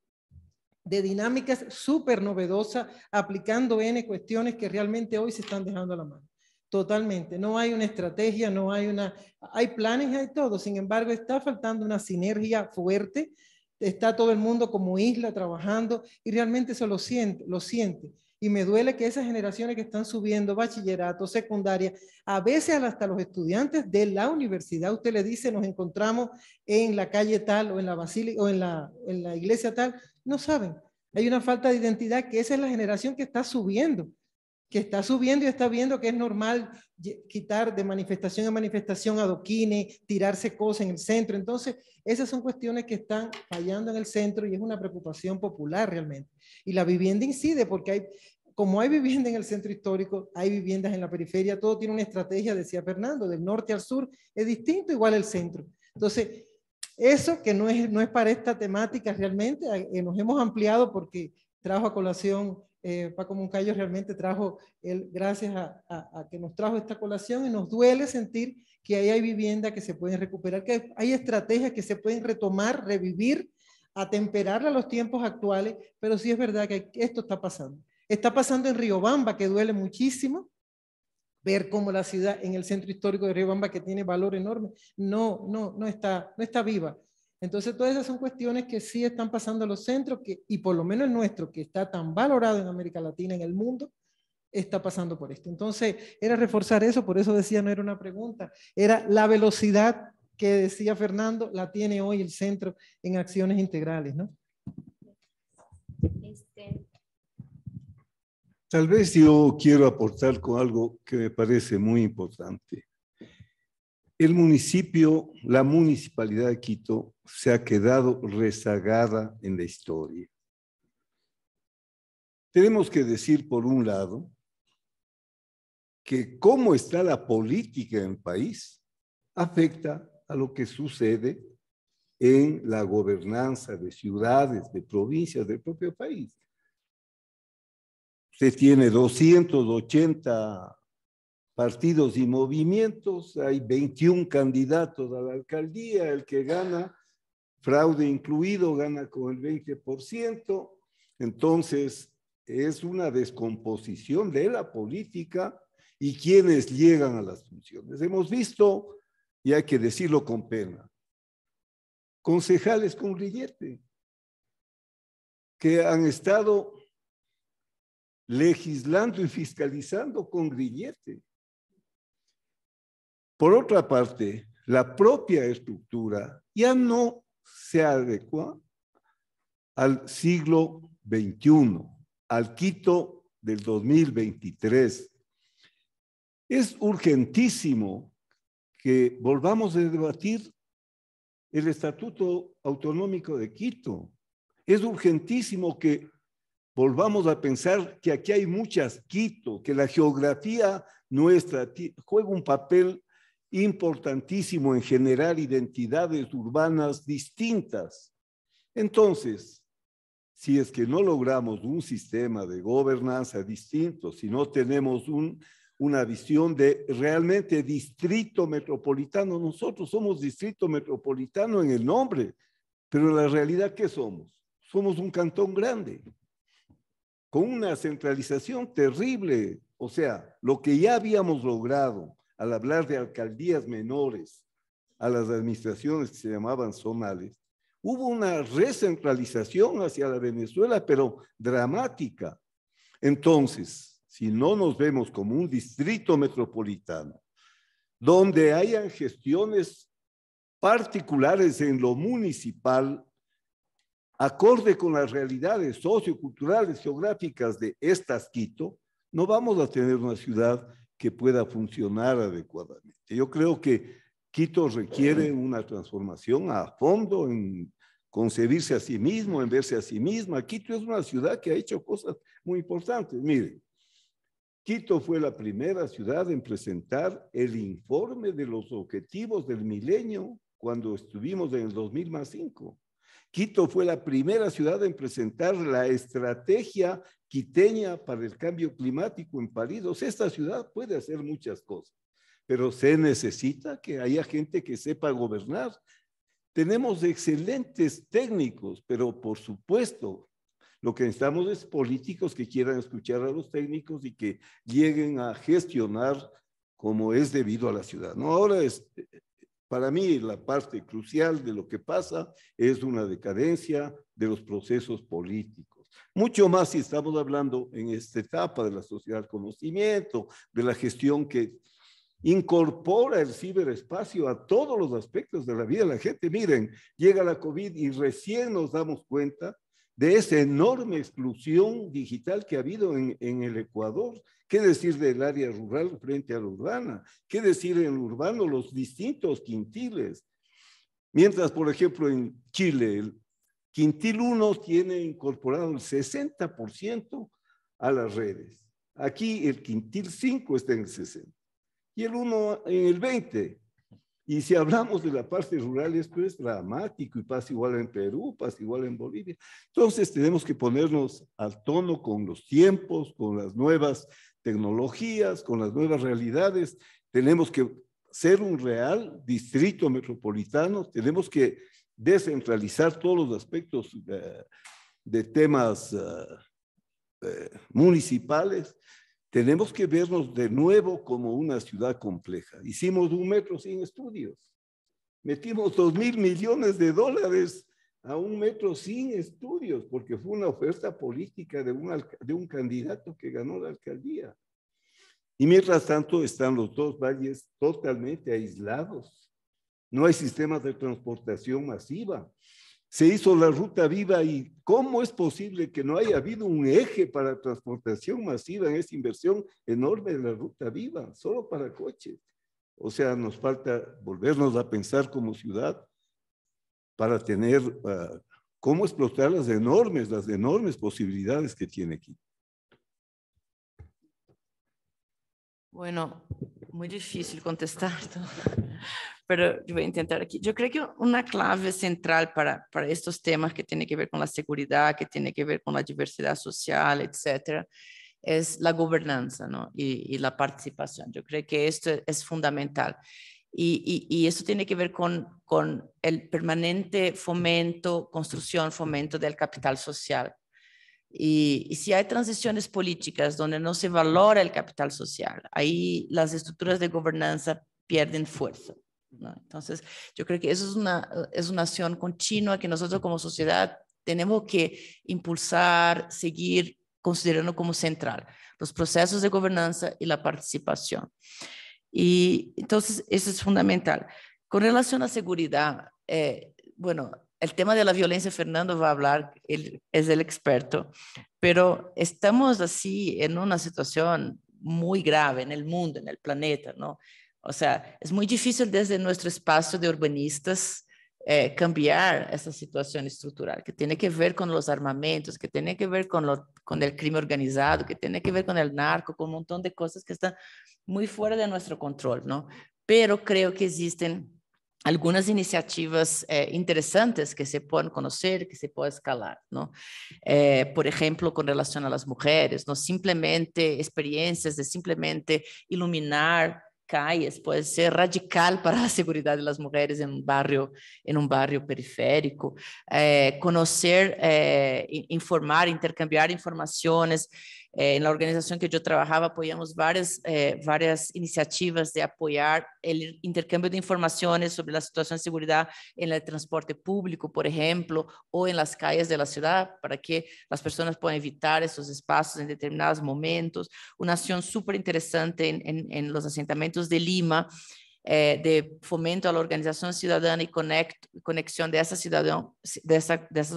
de dinámicas súper novedosas, aplicando N cuestiones que realmente hoy se están dejando a la mano. Totalmente. No hay una estrategia, no hay una... Hay planes, hay todo. Sin embargo, está faltando una sinergia fuerte. Está todo el mundo como isla trabajando y realmente eso lo siente, lo siente. Y me duele que esas generaciones que están subiendo bachillerato, secundaria, a veces hasta los estudiantes de la universidad, usted le dice, nos encontramos en la calle tal o en la, basílica, o en la, en la iglesia tal, no saben. Hay una falta de identidad que esa es la generación que está subiendo, que está subiendo y está viendo que es normal quitar de manifestación a manifestación adoquines, tirarse cosas en el centro. Entonces, esas son cuestiones que están fallando en el centro y es una preocupación popular realmente. Y la vivienda incide porque hay, como hay vivienda en el centro histórico, hay viviendas en la periferia, todo tiene una estrategia, decía Fernando, del norte al sur es distinto, igual el centro. Entonces, eso que no es, para esta temática realmente, eh, nos hemos ampliado porque trajo a colación, eh, Paco Moncayo realmente trajo, gracias a, que nos trajo esta colación y nos duele sentir que ahí hay vivienda que se pueden recuperar, que hay estrategias que se pueden retomar, revivir, atemperar a los tiempos actuales, pero sí es verdad que esto está pasando. Está pasando en Riobamba, que duele muchísimo, ver cómo la ciudad en el centro histórico de Bamba, que tiene valor enorme, no, no, no está, no está viva. Entonces, todas esas son cuestiones que sí están pasando los centros, que, y por lo menos el nuestro, que está tan valorado en América Latina, en el mundo, está pasando por esto. Entonces, era reforzar eso, por eso decía, no era una pregunta, era la velocidad que decía Fernando, la tiene hoy el centro en acciones integrales, ¿no? Este, Tal vez yo quiero aportar con algo que me parece muy importante. El municipio, la municipalidad de Quito, se ha quedado rezagada en la historia. Tenemos que decir, por un lado, que cómo está la política en el país afecta a lo que sucede en la gobernanza de ciudades, de provincias, del propio país. Este tiene 280 partidos y movimientos, hay 21 candidatos a la alcaldía, el que gana, fraude incluido, gana con el 20%, entonces es una descomposición de la política y quienes llegan a las funciones. Hemos visto, y hay que decirlo con pena, concejales con grillete que han estado legislando y fiscalizando con grillete. Por otra parte, la propia estructura ya no se adecua al siglo XXI, al Quito del 2023. Es urgentísimo que volvamos a debatir el Estatuto Autonómico de Quito. Es urgentísimo que volvamos a pensar que aquí hay muchas Quito, que la geografía nuestra juega un papel importantísimo en generar identidades urbanas distintas. Entonces, si es que no logramos un sistema de gobernanza distinto, si no tenemos un, una visión de realmente distrito metropolitano, nosotros somos distrito metropolitano en el nombre, pero en la realidad, ¿qué somos? Somos un cantón grande con una centralización terrible. O sea, lo que ya habíamos logrado al hablar de alcaldías menores a las administraciones que se llamaban zonales, hubo una recentralización hacia la Venezuela, pero dramática. Entonces, si no nos vemos como un distrito metropolitano, donde hayan gestiones particulares en lo municipal, acorde con las realidades socioculturales, geográficas de estas Quito, no vamos a tener una ciudad que pueda funcionar adecuadamente. Yo creo que Quito requiere una transformación a fondo en concebirse a sí mismo, en verse a sí misma. Quito es una ciudad que ha hecho cosas muy importantes. Miren, Quito fue la primera ciudad en presentar el informe de los objetivos del milenio cuando estuvimos en el 2005. Quito fue la primera ciudad en presentar la estrategia quiteña para el cambio climático en París. esta ciudad puede hacer muchas cosas, pero se necesita que haya gente que sepa gobernar. Tenemos excelentes técnicos, pero por supuesto, lo que necesitamos es políticos que quieran escuchar a los técnicos y que lleguen a gestionar como es debido a la ciudad. ¿no? Ahora es, este, para mí, la parte crucial de lo que pasa es una decadencia de los procesos políticos. Mucho más si estamos hablando en esta etapa de la sociedad del conocimiento, de la gestión que incorpora el ciberespacio a todos los aspectos de la vida de la gente. Miren, llega la COVID y recién nos damos cuenta de esa enorme exclusión digital que ha habido en, el Ecuador. ¿Qué decir del área rural frente a la urbana? ¿Qué decir en lo urbano los distintos quintiles? Mientras, por ejemplo, en Chile, el quintil 1 tiene incorporado el 60% a las redes. Aquí el quintil 5 está en el 60 y el 1 en el 20. Y si hablamos de la parte rural, esto es dramático y pasa igual en Perú, pasa igual en Bolivia. Entonces tenemos que ponernos al tono con los tiempos, con las nuevas tecnologías, con las nuevas realidades. Tenemos que ser un real distrito metropolitano, tenemos que descentralizar todos los aspectos eh, de, temas eh, eh, municipales, tenemos que vernos de nuevo como una ciudad compleja. Hicimos un metro sin estudios. Metimos dos mil millones de dólares a un metro sin estudios, porque fue una oferta política de un, de un candidato que ganó la alcaldía. Y mientras tanto están los dos valles totalmente aislados. No hay sistemas de transportación masiva se hizo la ruta viva y cómo es posible que no haya habido un eje para transportación masiva en esa inversión enorme de la ruta viva, solo para coches. O sea, nos falta volvernos a pensar como ciudad para tener ah, cómo explotar las enormes, las enormes posibilidades que tiene aquí. Bueno, muy difícil contestar, [LAUGHS] pero voy a intentar aquí. Yo creo que una clave central para, estos temas que tiene que ver con la seguridad, que tiene que ver con la diversidad social, etcétera, es la gobernanza ¿no? la participación. Yo creo que esto es fundamental. Y, y, eso tiene que ver con, con, el permanente fomento, construcción, fomento del capital social, y, si hay transiciones políticas donde no se valora el capital social, ahí las estructuras de gobernanza pierden fuerza. Entonces, yo creo que eso es una, es una acción continua que nosotros como sociedad tenemos que impulsar, seguir considerando como central los procesos de gobernanza y la participación. Y entonces, eso es fundamental. Con relación a seguridad, eh, bueno, el tema de la violencia, Fernando va a hablar, él es el experto, pero estamos así en una situación muy grave en el mundo, en el planeta, ¿no? O sea, es muy difícil desde nuestro espacio de urbanistas eh, cambiar esa situación estructural que tiene que ver con los armamentos, que tiene que ver con, con el crimen organizado, que tiene que ver con el narco, con un montón de cosas que están muy fuera de nuestro control, ¿no? Pero creo que existen algumas iniciativas eh, interessantes que se podem conhecer, que se pode escalar, não? Eh, por exemplo, com relação às mulheres, não simplesmente experiências de simplesmente iluminar calles pode ser radical para a segurança das mulheres em um barrio em um barrio periférico, eh, conhecer, eh, informar, intercambiar informações Eh, en la organización que yo trabajaba apoyamos varias, eh, varias iniciativas de apoyar el intercambio de informaciones sobre la situación de seguridad en el transporte público, por ejemplo, o en las calles de la ciudad, para que las personas puedan evitar esos espacios en determinados momentos. Una acción súper interesante en los asentamientos de Lima. eh, de fomento a la organización ciudadana y dessas conexión de, esa ciudadano,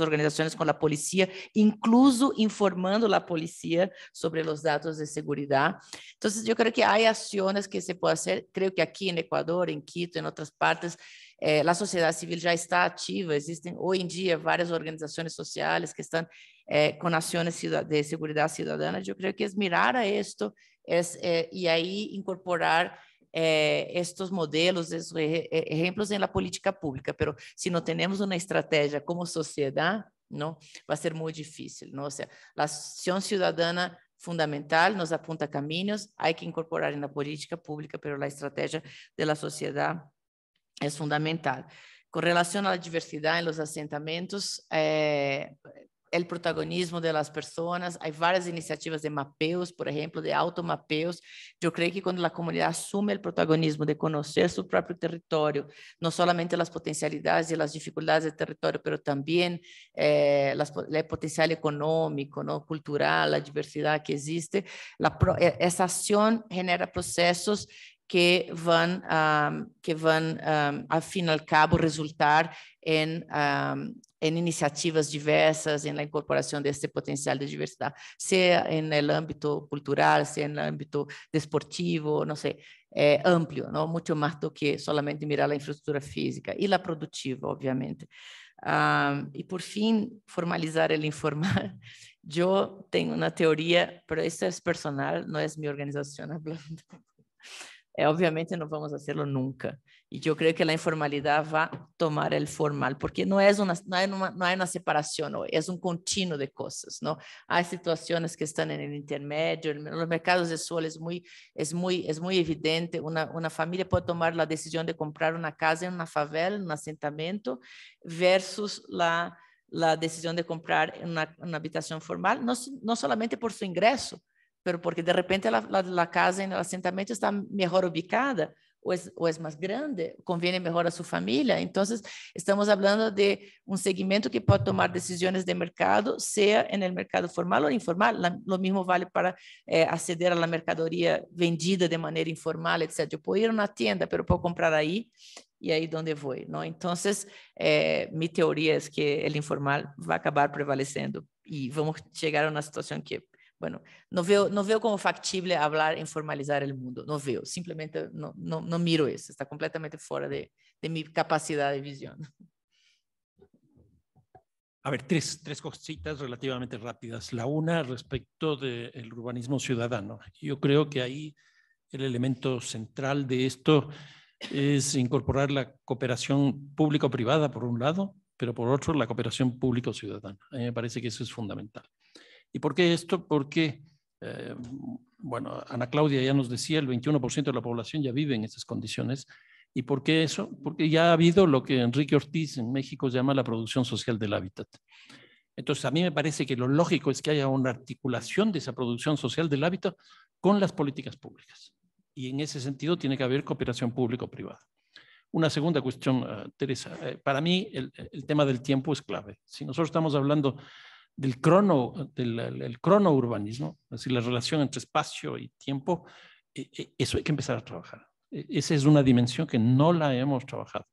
organizaciones con la policía, incluso informando a la policía sobre los datos de seguridad. Entonces, yo creo que hay acciones que se puede hacer. Creo que aquí en Ecuador, en Quito, en otras partes, eh, é, la sociedad civil ya está activa. Existen hoy en día varias organizaciones sociales que están eh, é, con acciones de seguridad ciudadana. Yo creo que es mirar a esto es, y ahí incorporar eh, estos modelos, estos ejemplos en la política pública, pero si no tenemos una estrategia como sociedad, ¿no? va a ser muy difícil. ¿no? O sea, la acción ciudadana fundamental nos apunta caminos, hay que incorporar en la política pública, pero la estrategia de la sociedad es fundamental. Con relación a la diversidad en los asentamientos, eh, o protagonismo de pessoas, há várias iniciativas de mapeos, por exemplo, de automapeos. Eu creio que quando a comunidade assume o protagonismo de conhecer seu próprio território, não somente as potencialidades e as dificuldades do território, mas também eh, potencial económico, cultural, a diversidade que existe, la, esa acción genera processos que vão um, que vão um, ao fim e ao cabo, resultar em, um, em iniciativas diversas, em incorporação desse potencial de diversidade, seja no âmbito cultural, seja no âmbito desportivo, não sei, é amplo, não? muito mais do que solamente mirar a infraestrutura física e a produtiva, obviamente. Um, e por fim, formalizar o informal. Eu [LAUGHS] tenho uma teoria, mas isso é personal, não é minha organização falando. É, obviamente não vamos fazê-lo nunca. E eu creio que a informalidade vai tomar o formal, porque não é uma não é uma não é uma separação, é um contínuo de coisas, não? Há situações que estão no intermédio, nos mercados de sol é muito é muito é muito evidente, uma uma família pode tomar a decisão de comprar uma casa em uma favela, um assentamento versus a a decisão de comprar uma, uma habitação formal, não, não somente por seu ingresso, pero porque de repente la, la, la casa en el asentamiento está mejor ubicada o es, o es, más grande, conviene mejor a su familia. Entonces, estamos hablando de un segmento que puede tomar decisiones de mercado, sea en el mercado formal o informal. La, lo mismo vale para eh, acceder a la mercadería vendida de manera informal, etc. Yo puedo ir a una tienda, pero puedo comprar ahí y ahí donde voy. ¿no? Entonces, eh, mi teoría es que el informal va a acabar prevaleciendo y vamos a llegar a una situación que Bueno, no veo, no veo como factible hablar en formalizar el mundo, no veo, simplemente no, miro eso, está completamente fuera de, mi capacidad de visión. A ver, tres, cositas relativamente rápidas. La una respecto del urbanismo ciudadano. Yo creo que ahí el elemento central de esto es incorporar la cooperación público-privada por un lado, pero por otro la cooperación público-ciudadana. A mí me parece que eso es fundamental. ¿Y por qué esto? Porque, eh, bueno, Ana Claudia ya nos decía, el 21% de la población ya vive en esas condiciones. ¿Y por qué eso? Porque ya ha habido lo que Enrique Ortiz en México llama la producción social del hábitat. Entonces, a mí me parece que lo lógico es que haya una articulación de esa producción social del hábitat con las políticas públicas. Y en ese sentido tiene que haber cooperación público-privada. Una segunda cuestión, eh, Teresa. Eh, para mí el, el, tema del tiempo es clave. Si nosotros estamos hablando del crono, del el urbanismo, es decir, la relación entre espacio y tiempo, e, e, eso hay que empezar a trabajar. E, esa es una dimensión que no la hemos trabajado.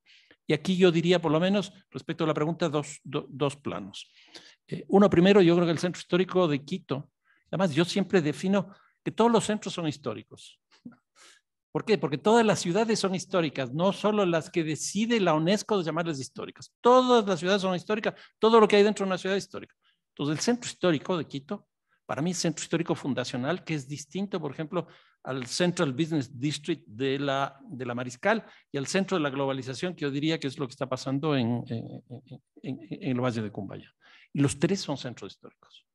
Y aquí yo diría, por lo menos, respecto a la pregunta, dos, planos. Eh, uno primero, yo creo que el centro histórico de Quito, además yo siempre defino que todos los centros son históricos. ¿Por qué? Porque todas las ciudades son históricas, no solo las que decide la UNESCO de llamarlas históricas. Todas las ciudades son históricas, todo lo que hay dentro de una ciudad es histórica. Entonces, el centro histórico de Quito, para mí, es centro histórico fundacional, que es distinto, por ejemplo, al Central Business District de la, de la Mariscal y al centro de la globalización, que yo diría que es lo que está pasando en, en, el Valle de Cumbaya. Y los tres son centros históricos.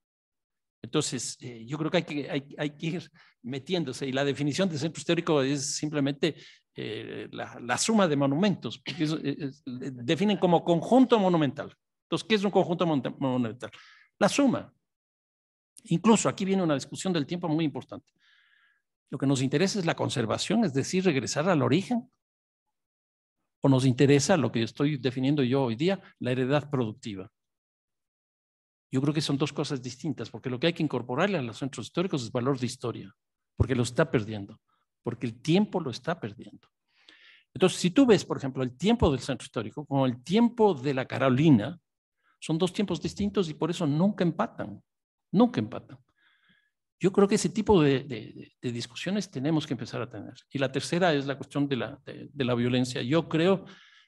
Entonces, eh, yo creo que hay que, hay, que, ir metiéndose. Y la definición de centro histórico es simplemente eh, la, la, suma de monumentos, porque definen como conjunto monumental. Entonces, ¿qué es un conjunto monumental? La suma. Incluso aquí viene una discusión del tiempo muy importante. Lo que nos interesa es la conservación, es decir, regresar al origen. O nos interesa lo que estoy definiendo yo hoy día, la heredad productiva. Yo creo que son dos cosas distintas, porque lo que hay que incorporarle a los centros históricos es valor de historia, porque lo está perdiendo, porque el tiempo lo está perdiendo. Entonces, si tú ves, por ejemplo, el tiempo del centro histórico como el tiempo de la Carolina, son dos tiempos distintos y por eso nunca empatan, nunca empatan. Yo creo que ese tipo de, discusiones tenemos que empezar a tener. Y la tercera es la cuestión de la, violencia. Yo creo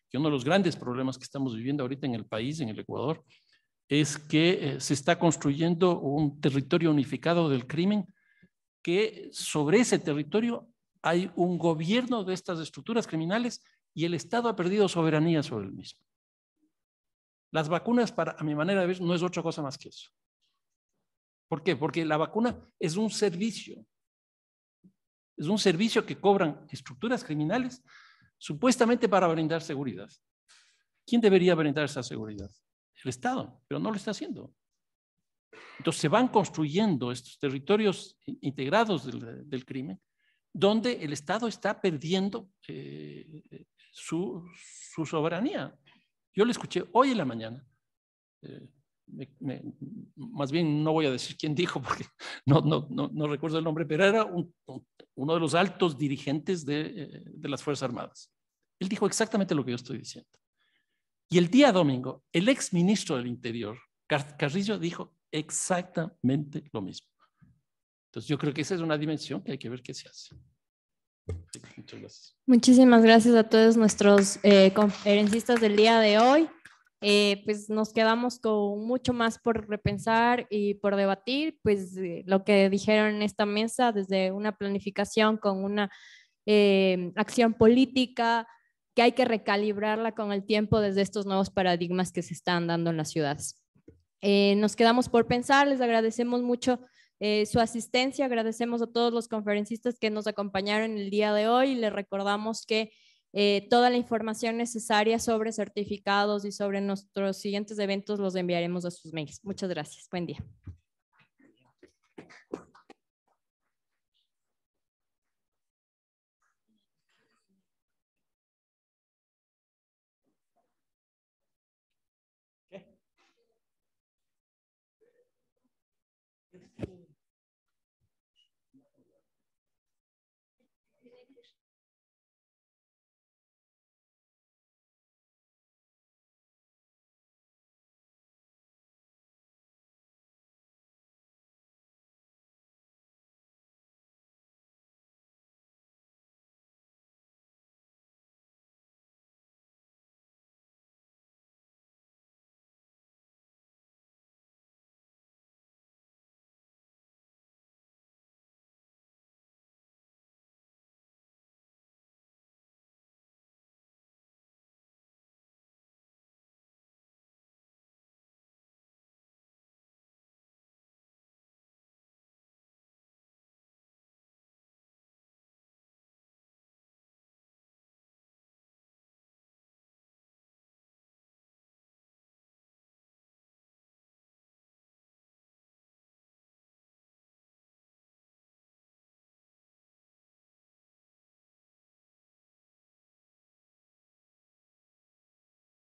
que uno de los grandes problemas que estamos viviendo ahorita en el país, en el Ecuador, es que eh, se está construyendo un territorio unificado del crimen, que sobre ese territorio hay un gobierno de estas estructuras criminales y el Estado ha perdido soberanía sobre el mismo. Las vacunas, para, a mi manera de ver, no es otra cosa más que eso. ¿Por qué? Porque la vacuna es un servicio. Es un servicio que cobran estructuras criminales supuestamente para brindar seguridad. ¿Quién debería brindar esa seguridad? El Estado, pero no lo está haciendo. Entonces se van construyendo estos territorios integrados del, del crimen, donde el Estado está perdiendo eh, su, su soberanía. Yo lo escuché hoy en la mañana. Eh, más bien no voy a decir quién dijo [LAUGHS] porque no, recuerdo el nombre, pero era uno de los altos dirigentes eh, de, las Fuerzas Armadas. Él dijo exactamente lo que yo estoy diciendo. Y el día domingo, el ex ministro del Interior, Carrillo, dijo exactamente lo mismo. Entonces yo creo que esa es una dimensión que hay que ver qué se hace. Muchísimas gracias a todos nuestros eh, conferencistas del día de hoy. Eh, pues nos quedamos con mucho más por repensar y por debatir, pues eh, lo que dijeron en esta mesa, desde una planificación con una acción política, que hay que recalibrarla con el tiempo desde estos nuevos paradigmas que se están dando en las ciudades. nos quedamos por pensar, les agradecemos mucho eh, su asistencia. Agradecemos a todos los conferencistas que nos acompañaron el día de hoy. Les recordamos que eh, toda la información necesaria sobre certificados y sobre nuestros siguientes eventos los enviaremos a sus mails. Muchas gracias. Buen día.